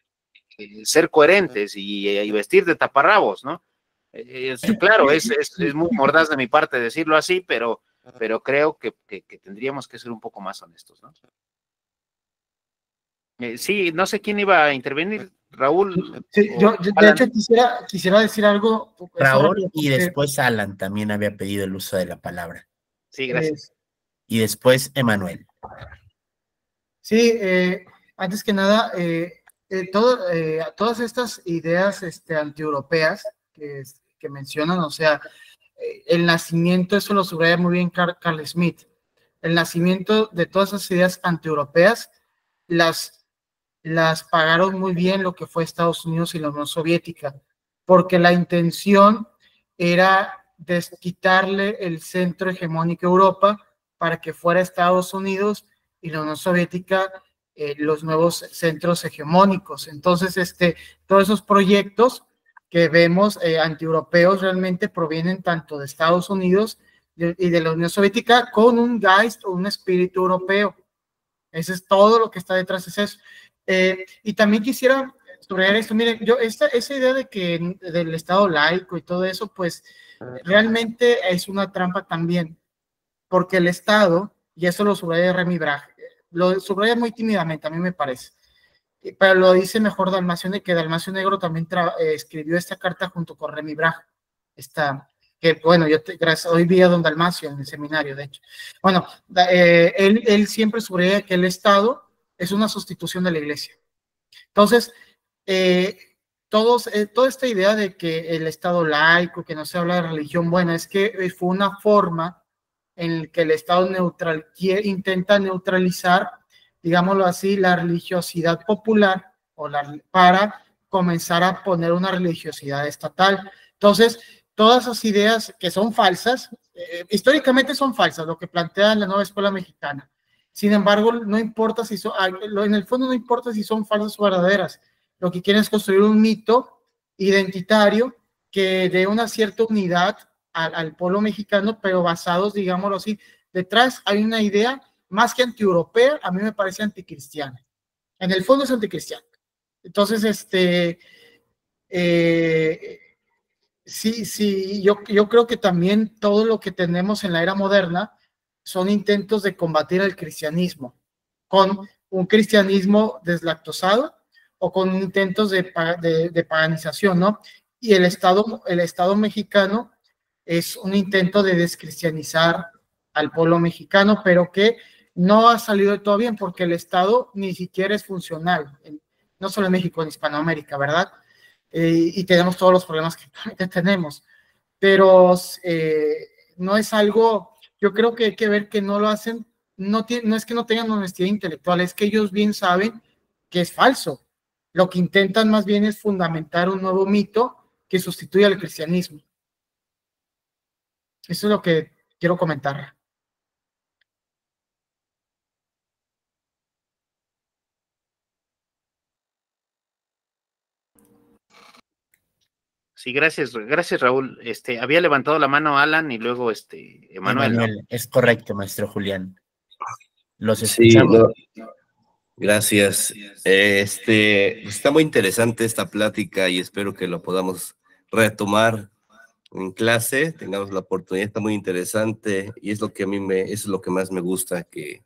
ser coherentes y vestir de taparrabos, ¿no? Eh, eh, claro, es, es, muy mordaz de mi parte decirlo así, pero, pero creo que, tendríamos que ser un poco más honestos, ¿no? Eh, sí, no sé quién iba a intervenir, Raúl. yo, de hecho, quisiera, decir algo. Raúl y después Alan también había pedido el uso de la palabra. Sí, gracias. y después Emanuel. Sí, antes que nada, todo, todas estas ideas este, europeas que, que mencionan, o sea, eh, el nacimiento, eso lo subraya muy bien Carl, Smith, el nacimiento de todas esas ideas antieuropeas, las, las pagaron muy bien lo que fue Estados Unidos y la Unión Soviética, porque la intención era desquitarle el centro hegemónico a Europa para que fuera Estados Unidos y la Unión Soviética eh, los nuevos centros hegemónicos. Entonces, este, todos esos proyectos que vemos eh, anti-europeos realmente provienen tanto de Estados Unidos y de la Unión Soviética con un geist o un espíritu europeo. Ese es todo lo que está detrás de eso. Eh, y también quisiera subrayar esto. Miren, yo esta, esa idea de que del Estado laico y todo eso, pues realmente es una trampa también, porque el Estado, y eso lo subraya Remy eh, lo subraya muy tímidamente, a mí me parece pero lo dice mejor Dalmacio Negro, que Dalmacio Negro también eh, escribió esta carta junto con Remy Braj, esta, que bueno, yo gracias, hoy día don Dalmacio en el seminario, de hecho. Bueno, eh, él, siempre subraya que el Estado es una sustitución de la iglesia. Entonces, eh, todos, toda esta idea de que el Estado laico, que no se habla de religión bueno es que fue una forma en que el Estado neutral, intenta neutralizar digámoslo así, la religiosidad popular o la, para comenzar a poner una religiosidad estatal. Entonces, todas esas ideas que son falsas, eh, históricamente son falsas, lo que plantea la nueva escuela mexicana. Sin embargo, no importa si son, en el fondo no importa si son falsas o verdaderas. Lo que quieren es construir un mito identitario que dé una cierta unidad al, al pueblo mexicano, pero basados, digámoslo así, detrás hay una idea más que anti-europea, a mí me parece anticristiana. En el fondo es anticristiana. Entonces, este, eh, sí, sí, yo, yo creo que también todo lo que tenemos en la era moderna son intentos de combatir el cristianismo, con un cristianismo deslactosado o con intentos de, de, de paganización, ¿no? Y el Estado, el Estado mexicano es un intento de descristianizar al pueblo mexicano, pero que no ha salido de todo bien porque el Estado ni siquiera es funcional, no solo en México, en Hispanoamérica, ¿verdad? Eh, y tenemos todos los problemas que, tenemos, pero eh, no es algo, yo creo que hay que ver que no lo hacen, no, no es que no tengan honestidad intelectual, es que ellos bien saben que es falso. Lo que intentan más bien es fundamentar un nuevo mito que sustituya al cristianismo. Eso es lo que quiero comentar. Sí, gracias, gracias Raúl. Este, había levantado la mano Alan y luego este Emanuel. es correcto, maestro Julián. Los escuchamos. Gracias. Este, pues está muy interesante esta plática y espero que lo podamos retomar en clase, tengamos la oportunidad, está muy interesante y es lo que a mí me, es lo que más me gusta, que,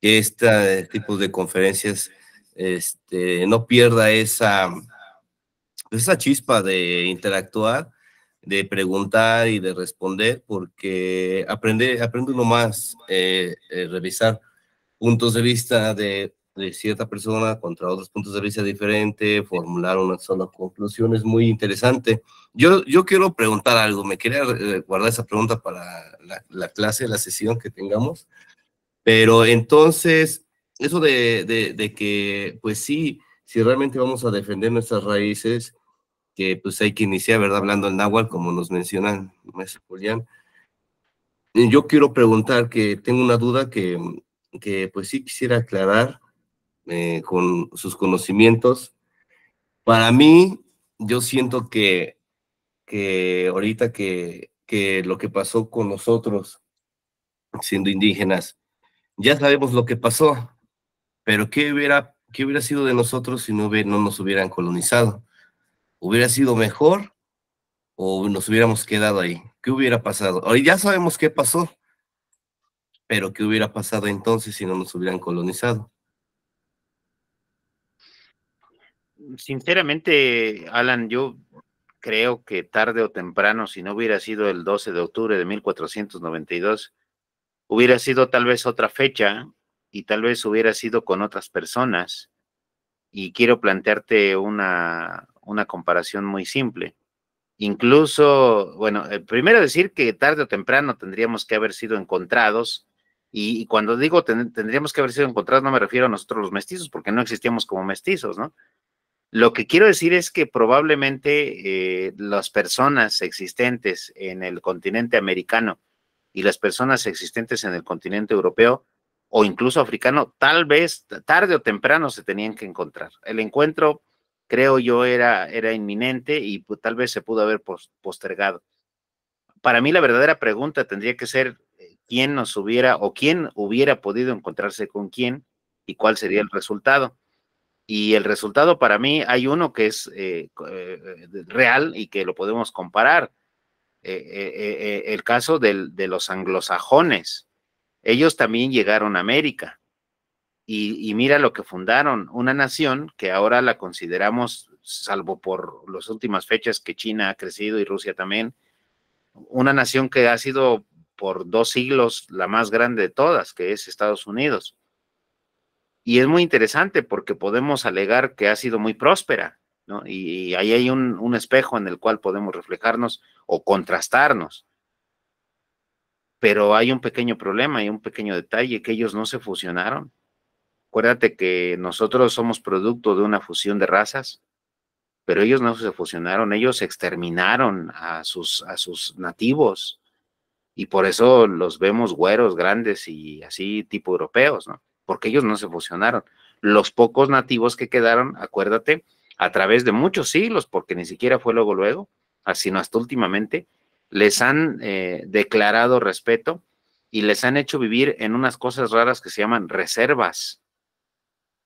que este tipo de conferencias este, no pierda esa, esa chispa de interactuar, de preguntar y de responder, porque aprende, aprende uno más eh, eh, revisar puntos de vista de, de, cierta persona contra otros puntos de vista diferentes, formular una sola conclusión, es muy interesante. Yo, yo quiero preguntar algo, me quería eh, guardar esa pregunta para la, clase, la sesión que tengamos, pero entonces, eso de, de, de que, pues sí, si realmente vamos a defender nuestras raíces, que pues hay que iniciar, ¿verdad? Hablando en náhuatl, como nos menciona maestro Julián. Yo quiero preguntar que tengo una duda que, que pues sí quisiera aclarar eh, con sus conocimientos. Para mí, yo siento que, que ahorita que, lo que pasó con nosotros, siendo indígenas, ya sabemos lo que pasó, pero ¿qué hubiera, qué hubiera sido de nosotros si no, no nos hubieran colonizado? ¿Hubiera sido mejor o nos hubiéramos quedado ahí? ¿Qué hubiera pasado? Hoy ya sabemos qué pasó, pero ¿qué hubiera pasado entonces si no nos hubieran colonizado? Sinceramente, Alan, yo creo que tarde o temprano, si no hubiera sido el 12 de octubre de 1492, hubiera sido tal vez otra fecha y tal vez hubiera sido con otras personas. Y quiero plantearte una, una comparación muy simple. Incluso, bueno, eh, primero decir que tarde o temprano tendríamos que haber sido encontrados, y, cuando digo tendríamos que haber sido encontrados no me refiero a nosotros los mestizos, porque no existíamos como mestizos, ¿no? Lo que quiero decir es que probablemente eh, las personas existentes en el continente americano y las personas existentes en el continente europeo o incluso africano, tal vez tarde o temprano se tenían que encontrar. El encuentro creo yo era, era inminente y pues, tal vez se pudo haber postergado. Para mí la verdadera pregunta tendría que ser eh, quién nos hubiera o quién hubiera podido encontrarse con quién y cuál sería el resultado. Y el resultado para mí hay uno que es eh, eh, real y que lo podemos comparar. el caso de los anglosajones. Ellos también llegaron a América y, mira lo que fundaron, una nación que ahora la consideramos, salvo por las últimas fechas que China ha crecido y Rusia también, una nación que ha sido por dos siglos la más grande de todas, que es Estados Unidos. Y es muy interesante porque podemos alegar que ha sido muy próspera, ¿no? Y, ahí hay un, un espejo en el cual podemos reflejarnos o contrastarnos pero hay un pequeño problema, hay un pequeño detalle, que ellos no se fusionaron. Acuérdate que nosotros somos producto de una fusión de razas, pero ellos no se fusionaron, ellos exterminaron a sus, a sus nativos y por eso los vemos güeros, grandes y así tipo europeos, ¿no? Porque ellos no se fusionaron. Los pocos nativos que quedaron, acuérdate, a través de muchos siglos, porque ni siquiera fue luego luego, ah, sino hasta últimamente, les han eh, declarado respeto y les han hecho vivir en unas cosas raras que se llaman reservas.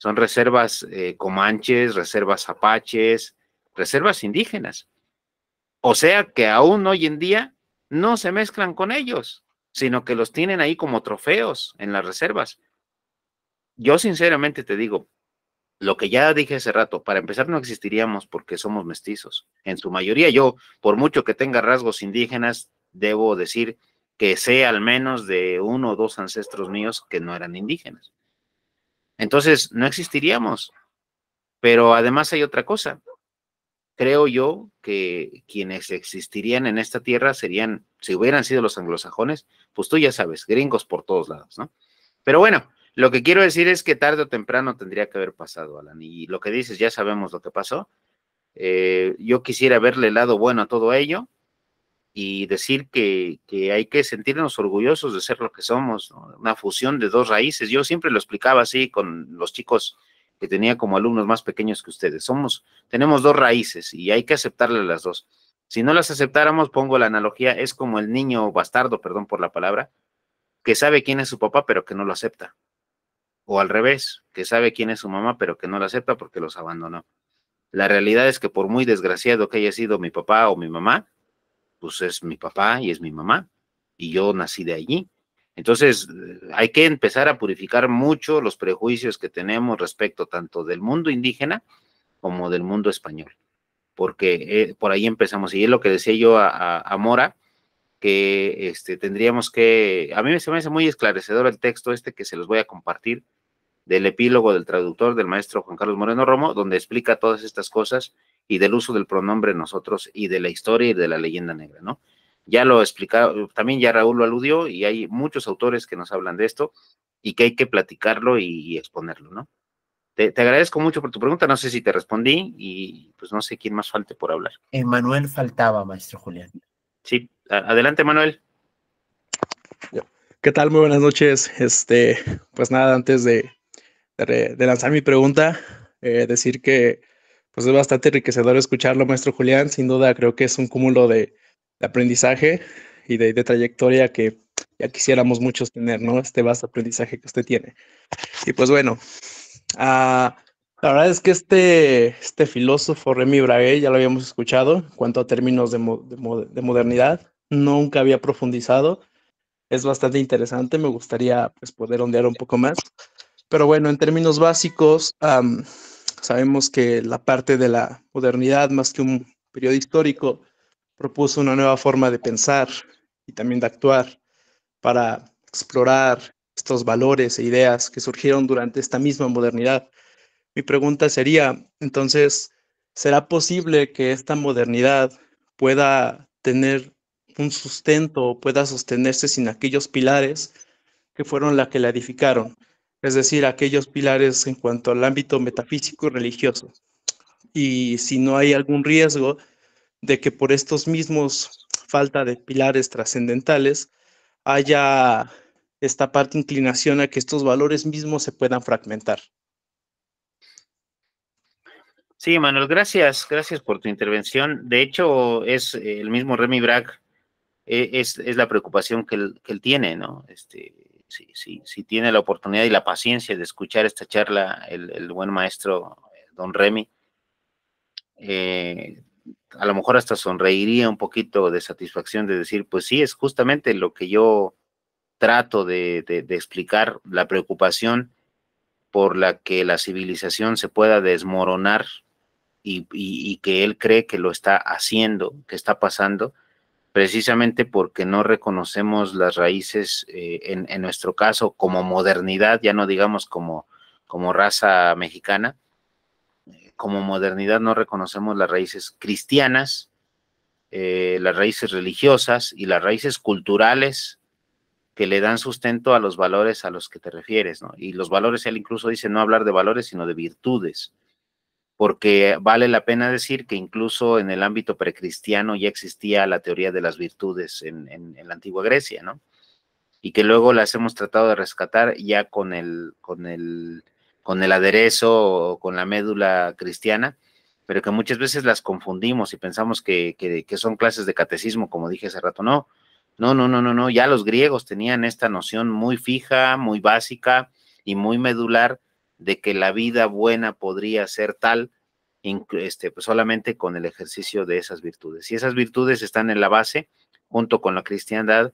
Son reservas eh, comanches, reservas apaches, reservas indígenas. O sea que aún hoy en día no se mezclan con ellos, sino que los tienen ahí como trofeos en las reservas. Yo sinceramente te digo, lo que ya dije hace rato, para empezar no existiríamos porque somos mestizos. En su mayoría yo, por mucho que tenga rasgos indígenas, debo decir que sé al menos de uno o dos ancestros míos que no eran indígenas. Entonces, no existiríamos. Pero además hay otra cosa. Creo yo que quienes existirían en esta tierra serían, si hubieran sido los anglosajones, pues tú ya sabes, gringos por todos lados, ¿no? Pero bueno, lo que quiero decir es que tarde o temprano tendría que haber pasado, Alan. Y lo que dices, ya sabemos lo que pasó. Eh, yo quisiera verle el lado bueno a todo ello, y decir que, hay que sentirnos orgullosos de ser lo que somos, una fusión de dos raíces. Yo siempre lo explicaba así con los chicos que tenía como alumnos más pequeños que ustedes. Somos, tenemos dos raíces y hay que aceptarle las dos. Si no las aceptáramos, pongo la analogía, es como el niño bastardo, perdón por la palabra, que sabe quién es su papá pero que no lo acepta. O al revés, que sabe quién es su mamá pero que no la acepta porque los abandonó. La realidad es que por muy desgraciado que haya sido mi papá o mi mamá, pues es mi papá y es mi mamá, y yo nací de allí. Entonces, hay que empezar a purificar mucho los prejuicios que tenemos respecto tanto del mundo indígena como del mundo español, porque eh, por ahí empezamos. Y es lo que decía yo a, Mora, que este, tendríamos que, a mí se me hace muy esclarecedor el texto este que se los voy a compartir del epílogo del traductor del maestro Juan Carlos Moreno Romo, donde explica todas estas cosas y del uso del pronombre nosotros y de la historia y de la leyenda negra, ¿no? Ya lo explicado, también ya Raúl lo aludió y hay muchos autores que nos hablan de esto y que hay que platicarlo y, exponerlo, ¿no? Te, agradezco mucho por tu pregunta, no sé si te respondí y pues no sé quién más falte por hablar. Emanuel faltaba, maestro Julián. Sí, adelante, Manuel. ¿Qué tal? Muy buenas noches. Este, pues nada, antes de, lanzar mi pregunta, eh, decir que pues es bastante enriquecedor escucharlo, maestro Julián. Sin duda, creo que es un cúmulo de, aprendizaje y de, trayectoria que ya quisiéramos muchos tener, ¿no? Este vasto aprendizaje que usted tiene. Y pues bueno, ah, la verdad es que este, este filósofo Remy Braguet, ya lo habíamos escuchado en cuanto a términos de, modernidad, nunca había profundizado. Es bastante interesante, me gustaría pues, poder ondear un poco más. Pero bueno, en términos básicos, Sabemos que la parte de la modernidad, más que un periodo histórico, propuso una nueva forma de pensar y también de actuar para explorar estos valores e ideas que surgieron durante esta misma modernidad. Mi pregunta sería, entonces, ¿será posible que esta modernidad pueda tener un sustento o pueda sostenerse sin aquellos pilares que fueron la que la edificaron? es decir, aquellos pilares en cuanto al ámbito metafísico y religioso. Y si no hay algún riesgo de que por estos mismos falta de pilares trascendentales haya esta parte inclinación a que estos valores mismos se puedan fragmentar. Sí, Manuel, gracias, gracias por tu intervención. De hecho, es eh, el mismo Remy Bragg, eh, es, la preocupación que él, tiene, ¿no? Este, si, tiene la oportunidad y la paciencia de escuchar esta charla, el, buen maestro eh, don Remy, eh, a lo mejor hasta sonreiría un poquito de satisfacción de decir, pues sí, es justamente lo que yo trato de, explicar, la preocupación por la que la civilización se pueda desmoronar y, que él cree que lo está haciendo, que está pasando, precisamente porque no reconocemos las raíces, eh, en, nuestro caso, como modernidad, ya no digamos como, como raza mexicana, eh, como modernidad no reconocemos las raíces cristianas, eh, las raíces religiosas y las raíces culturales que le dan sustento a los valores a los que te refieres, ¿no? Y los valores, él incluso dice no hablar de valores, sino de virtudes porque vale la pena decir que incluso en el ámbito precristiano ya existía la teoría de las virtudes en, la antigua Grecia, ¿no? Y que luego las hemos tratado de rescatar ya con el, aderezo o con la médula cristiana, pero que muchas veces las confundimos y pensamos que, que, son clases de catecismo, como dije hace rato. No, no, no, no, no, no. Ya los griegos tenían esta noción muy fija, muy básica y muy medular de que la vida buena podría ser tal este, pues, solamente con el ejercicio de esas virtudes. Y esas virtudes están en la base, junto con la cristiandad,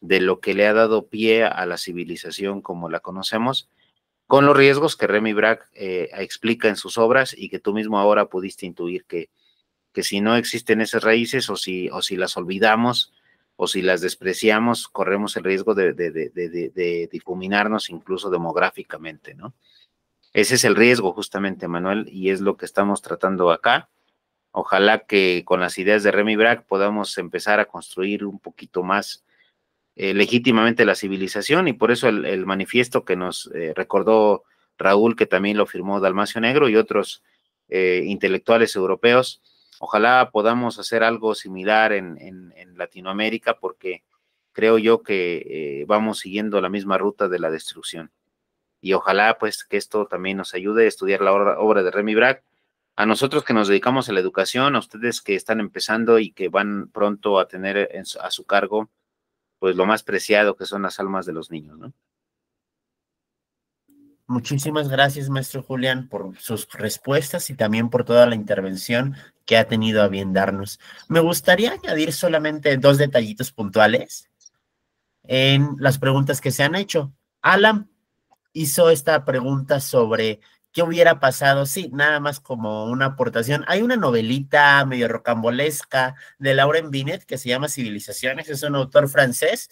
de lo que le ha dado pie a la civilización como la conocemos, con los riesgos que Remy Brack eh, explica en sus obras y que tú mismo ahora pudiste intuir que, que si no existen esas raíces o si, o si las olvidamos o si las despreciamos, corremos el riesgo de, de difuminarnos incluso demográficamente, ¿no? Ese es el riesgo justamente, Manuel, y es lo que estamos tratando acá. Ojalá que con las ideas de Remy Brack podamos empezar a construir un poquito más eh, legítimamente la civilización y por eso el, manifiesto que nos eh, recordó Raúl, que también lo firmó Dalmacio Negro y otros eh, intelectuales europeos, ojalá podamos hacer algo similar en, en Latinoamérica porque creo yo que vamos siguiendo la misma ruta de la destrucción y ojalá pues que esto también nos ayude a estudiar la obra de Remy Brac A nosotros que nos dedicamos a la educación, a ustedes que están empezando y que van pronto a tener a su cargo, pues lo más preciado que son las almas de los niños, ¿no? Muchísimas gracias, maestro Julián, por sus respuestas y también por toda la intervención que ha tenido a bien darnos. Me gustaría añadir solamente dos detallitos puntuales en las preguntas que se han hecho. Alan hizo esta pregunta sobre qué hubiera pasado, sí, nada más como una aportación. Hay una novelita medio rocambolesca de Lauren Binet que se llama Civilizaciones, es un autor francés,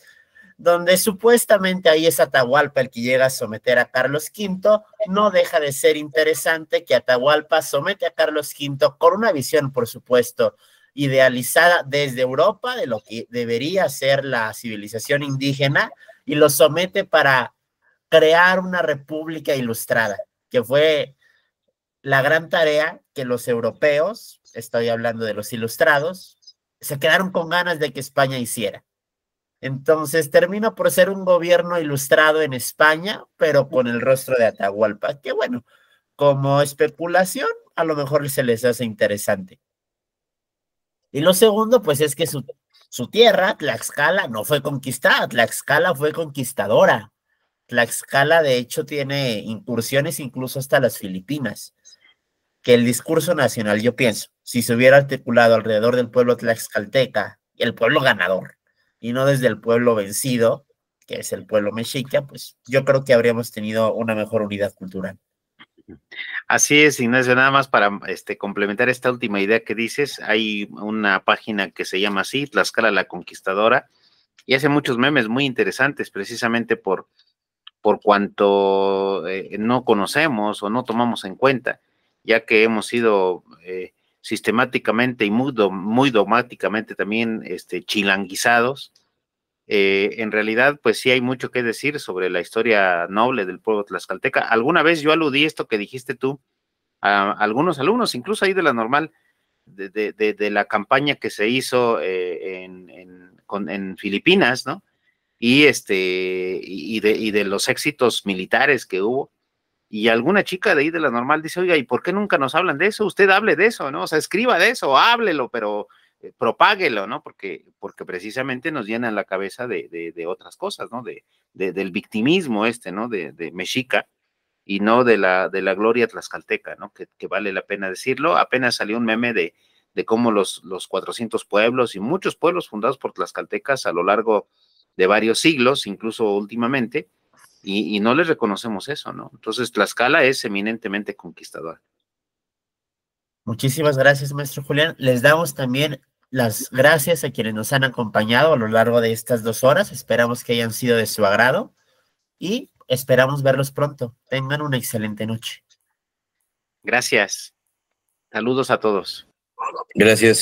donde supuestamente ahí es Atahualpa el que llega a someter a Carlos V, no deja de ser interesante que Atahualpa somete a Carlos V con una visión, por supuesto, idealizada desde Europa de lo que debería ser la civilización indígena y lo somete para crear una república ilustrada, que fue la gran tarea que los europeos, estoy hablando de los ilustrados, se quedaron con ganas de que España hiciera. Entonces termina por ser un gobierno ilustrado en España, pero con el rostro de Atahualpa, que bueno, como especulación a lo mejor se les hace interesante. Y lo segundo, pues es que su, su tierra, Tlaxcala, no fue conquistada, Tlaxcala fue conquistadora. Tlaxcala, de hecho, tiene incursiones incluso hasta las Filipinas. Que el discurso nacional, yo pienso, si se hubiera articulado alrededor del pueblo tlaxcalteca, el pueblo ganador, y no desde el pueblo vencido, que es el pueblo mexica, pues yo creo que habríamos tenido una mejor unidad cultural. Así es, Ignacio, nada más para este, complementar esta última idea que dices, hay una página que se llama así, Tlaxcala la Conquistadora, y hace muchos memes muy interesantes precisamente por por cuanto eh, no conocemos o no tomamos en cuenta, ya que hemos sido eh, sistemáticamente y muy, dogmáticamente también este, chilanguizados. Eh, en realidad, pues sí hay mucho que decir sobre la historia noble del pueblo tlaxcalteca. Alguna vez yo aludí esto que dijiste tú a algunos alumnos, incluso ahí de la normal, de, la campaña que se hizo en Filipinas, ¿no? y este y de, y de los éxitos militares que hubo. Y alguna chica de ahí de la normal dice, oiga, ¿y por qué nunca nos hablan de eso? Usted hable de eso, ¿no? O sea, escriba de eso, háblelo, pero eh, propáguelo, ¿no? Porque, porque precisamente nos llenan la cabeza de, de, otras cosas, ¿no? De, del victimismo este, ¿no? De, mexica y no de la, de la gloria tlaxcalteca, ¿no? Que, vale la pena decirlo. Apenas salió un meme de, cómo los, los 400 pueblos y muchos pueblos fundados por tlaxcaltecas a lo largo de varios siglos, incluso últimamente, y, no les reconocemos eso, ¿no? Entonces, Tlaxcala es eminentemente conquistador. Muchísimas gracias, maestro Julián. Les damos también las gracias a quienes nos han acompañado a lo largo de estas dos horas. Esperamos que hayan sido de su agrado y esperamos verlos pronto. Tengan una excelente noche. Gracias. Saludos a todos. Gracias.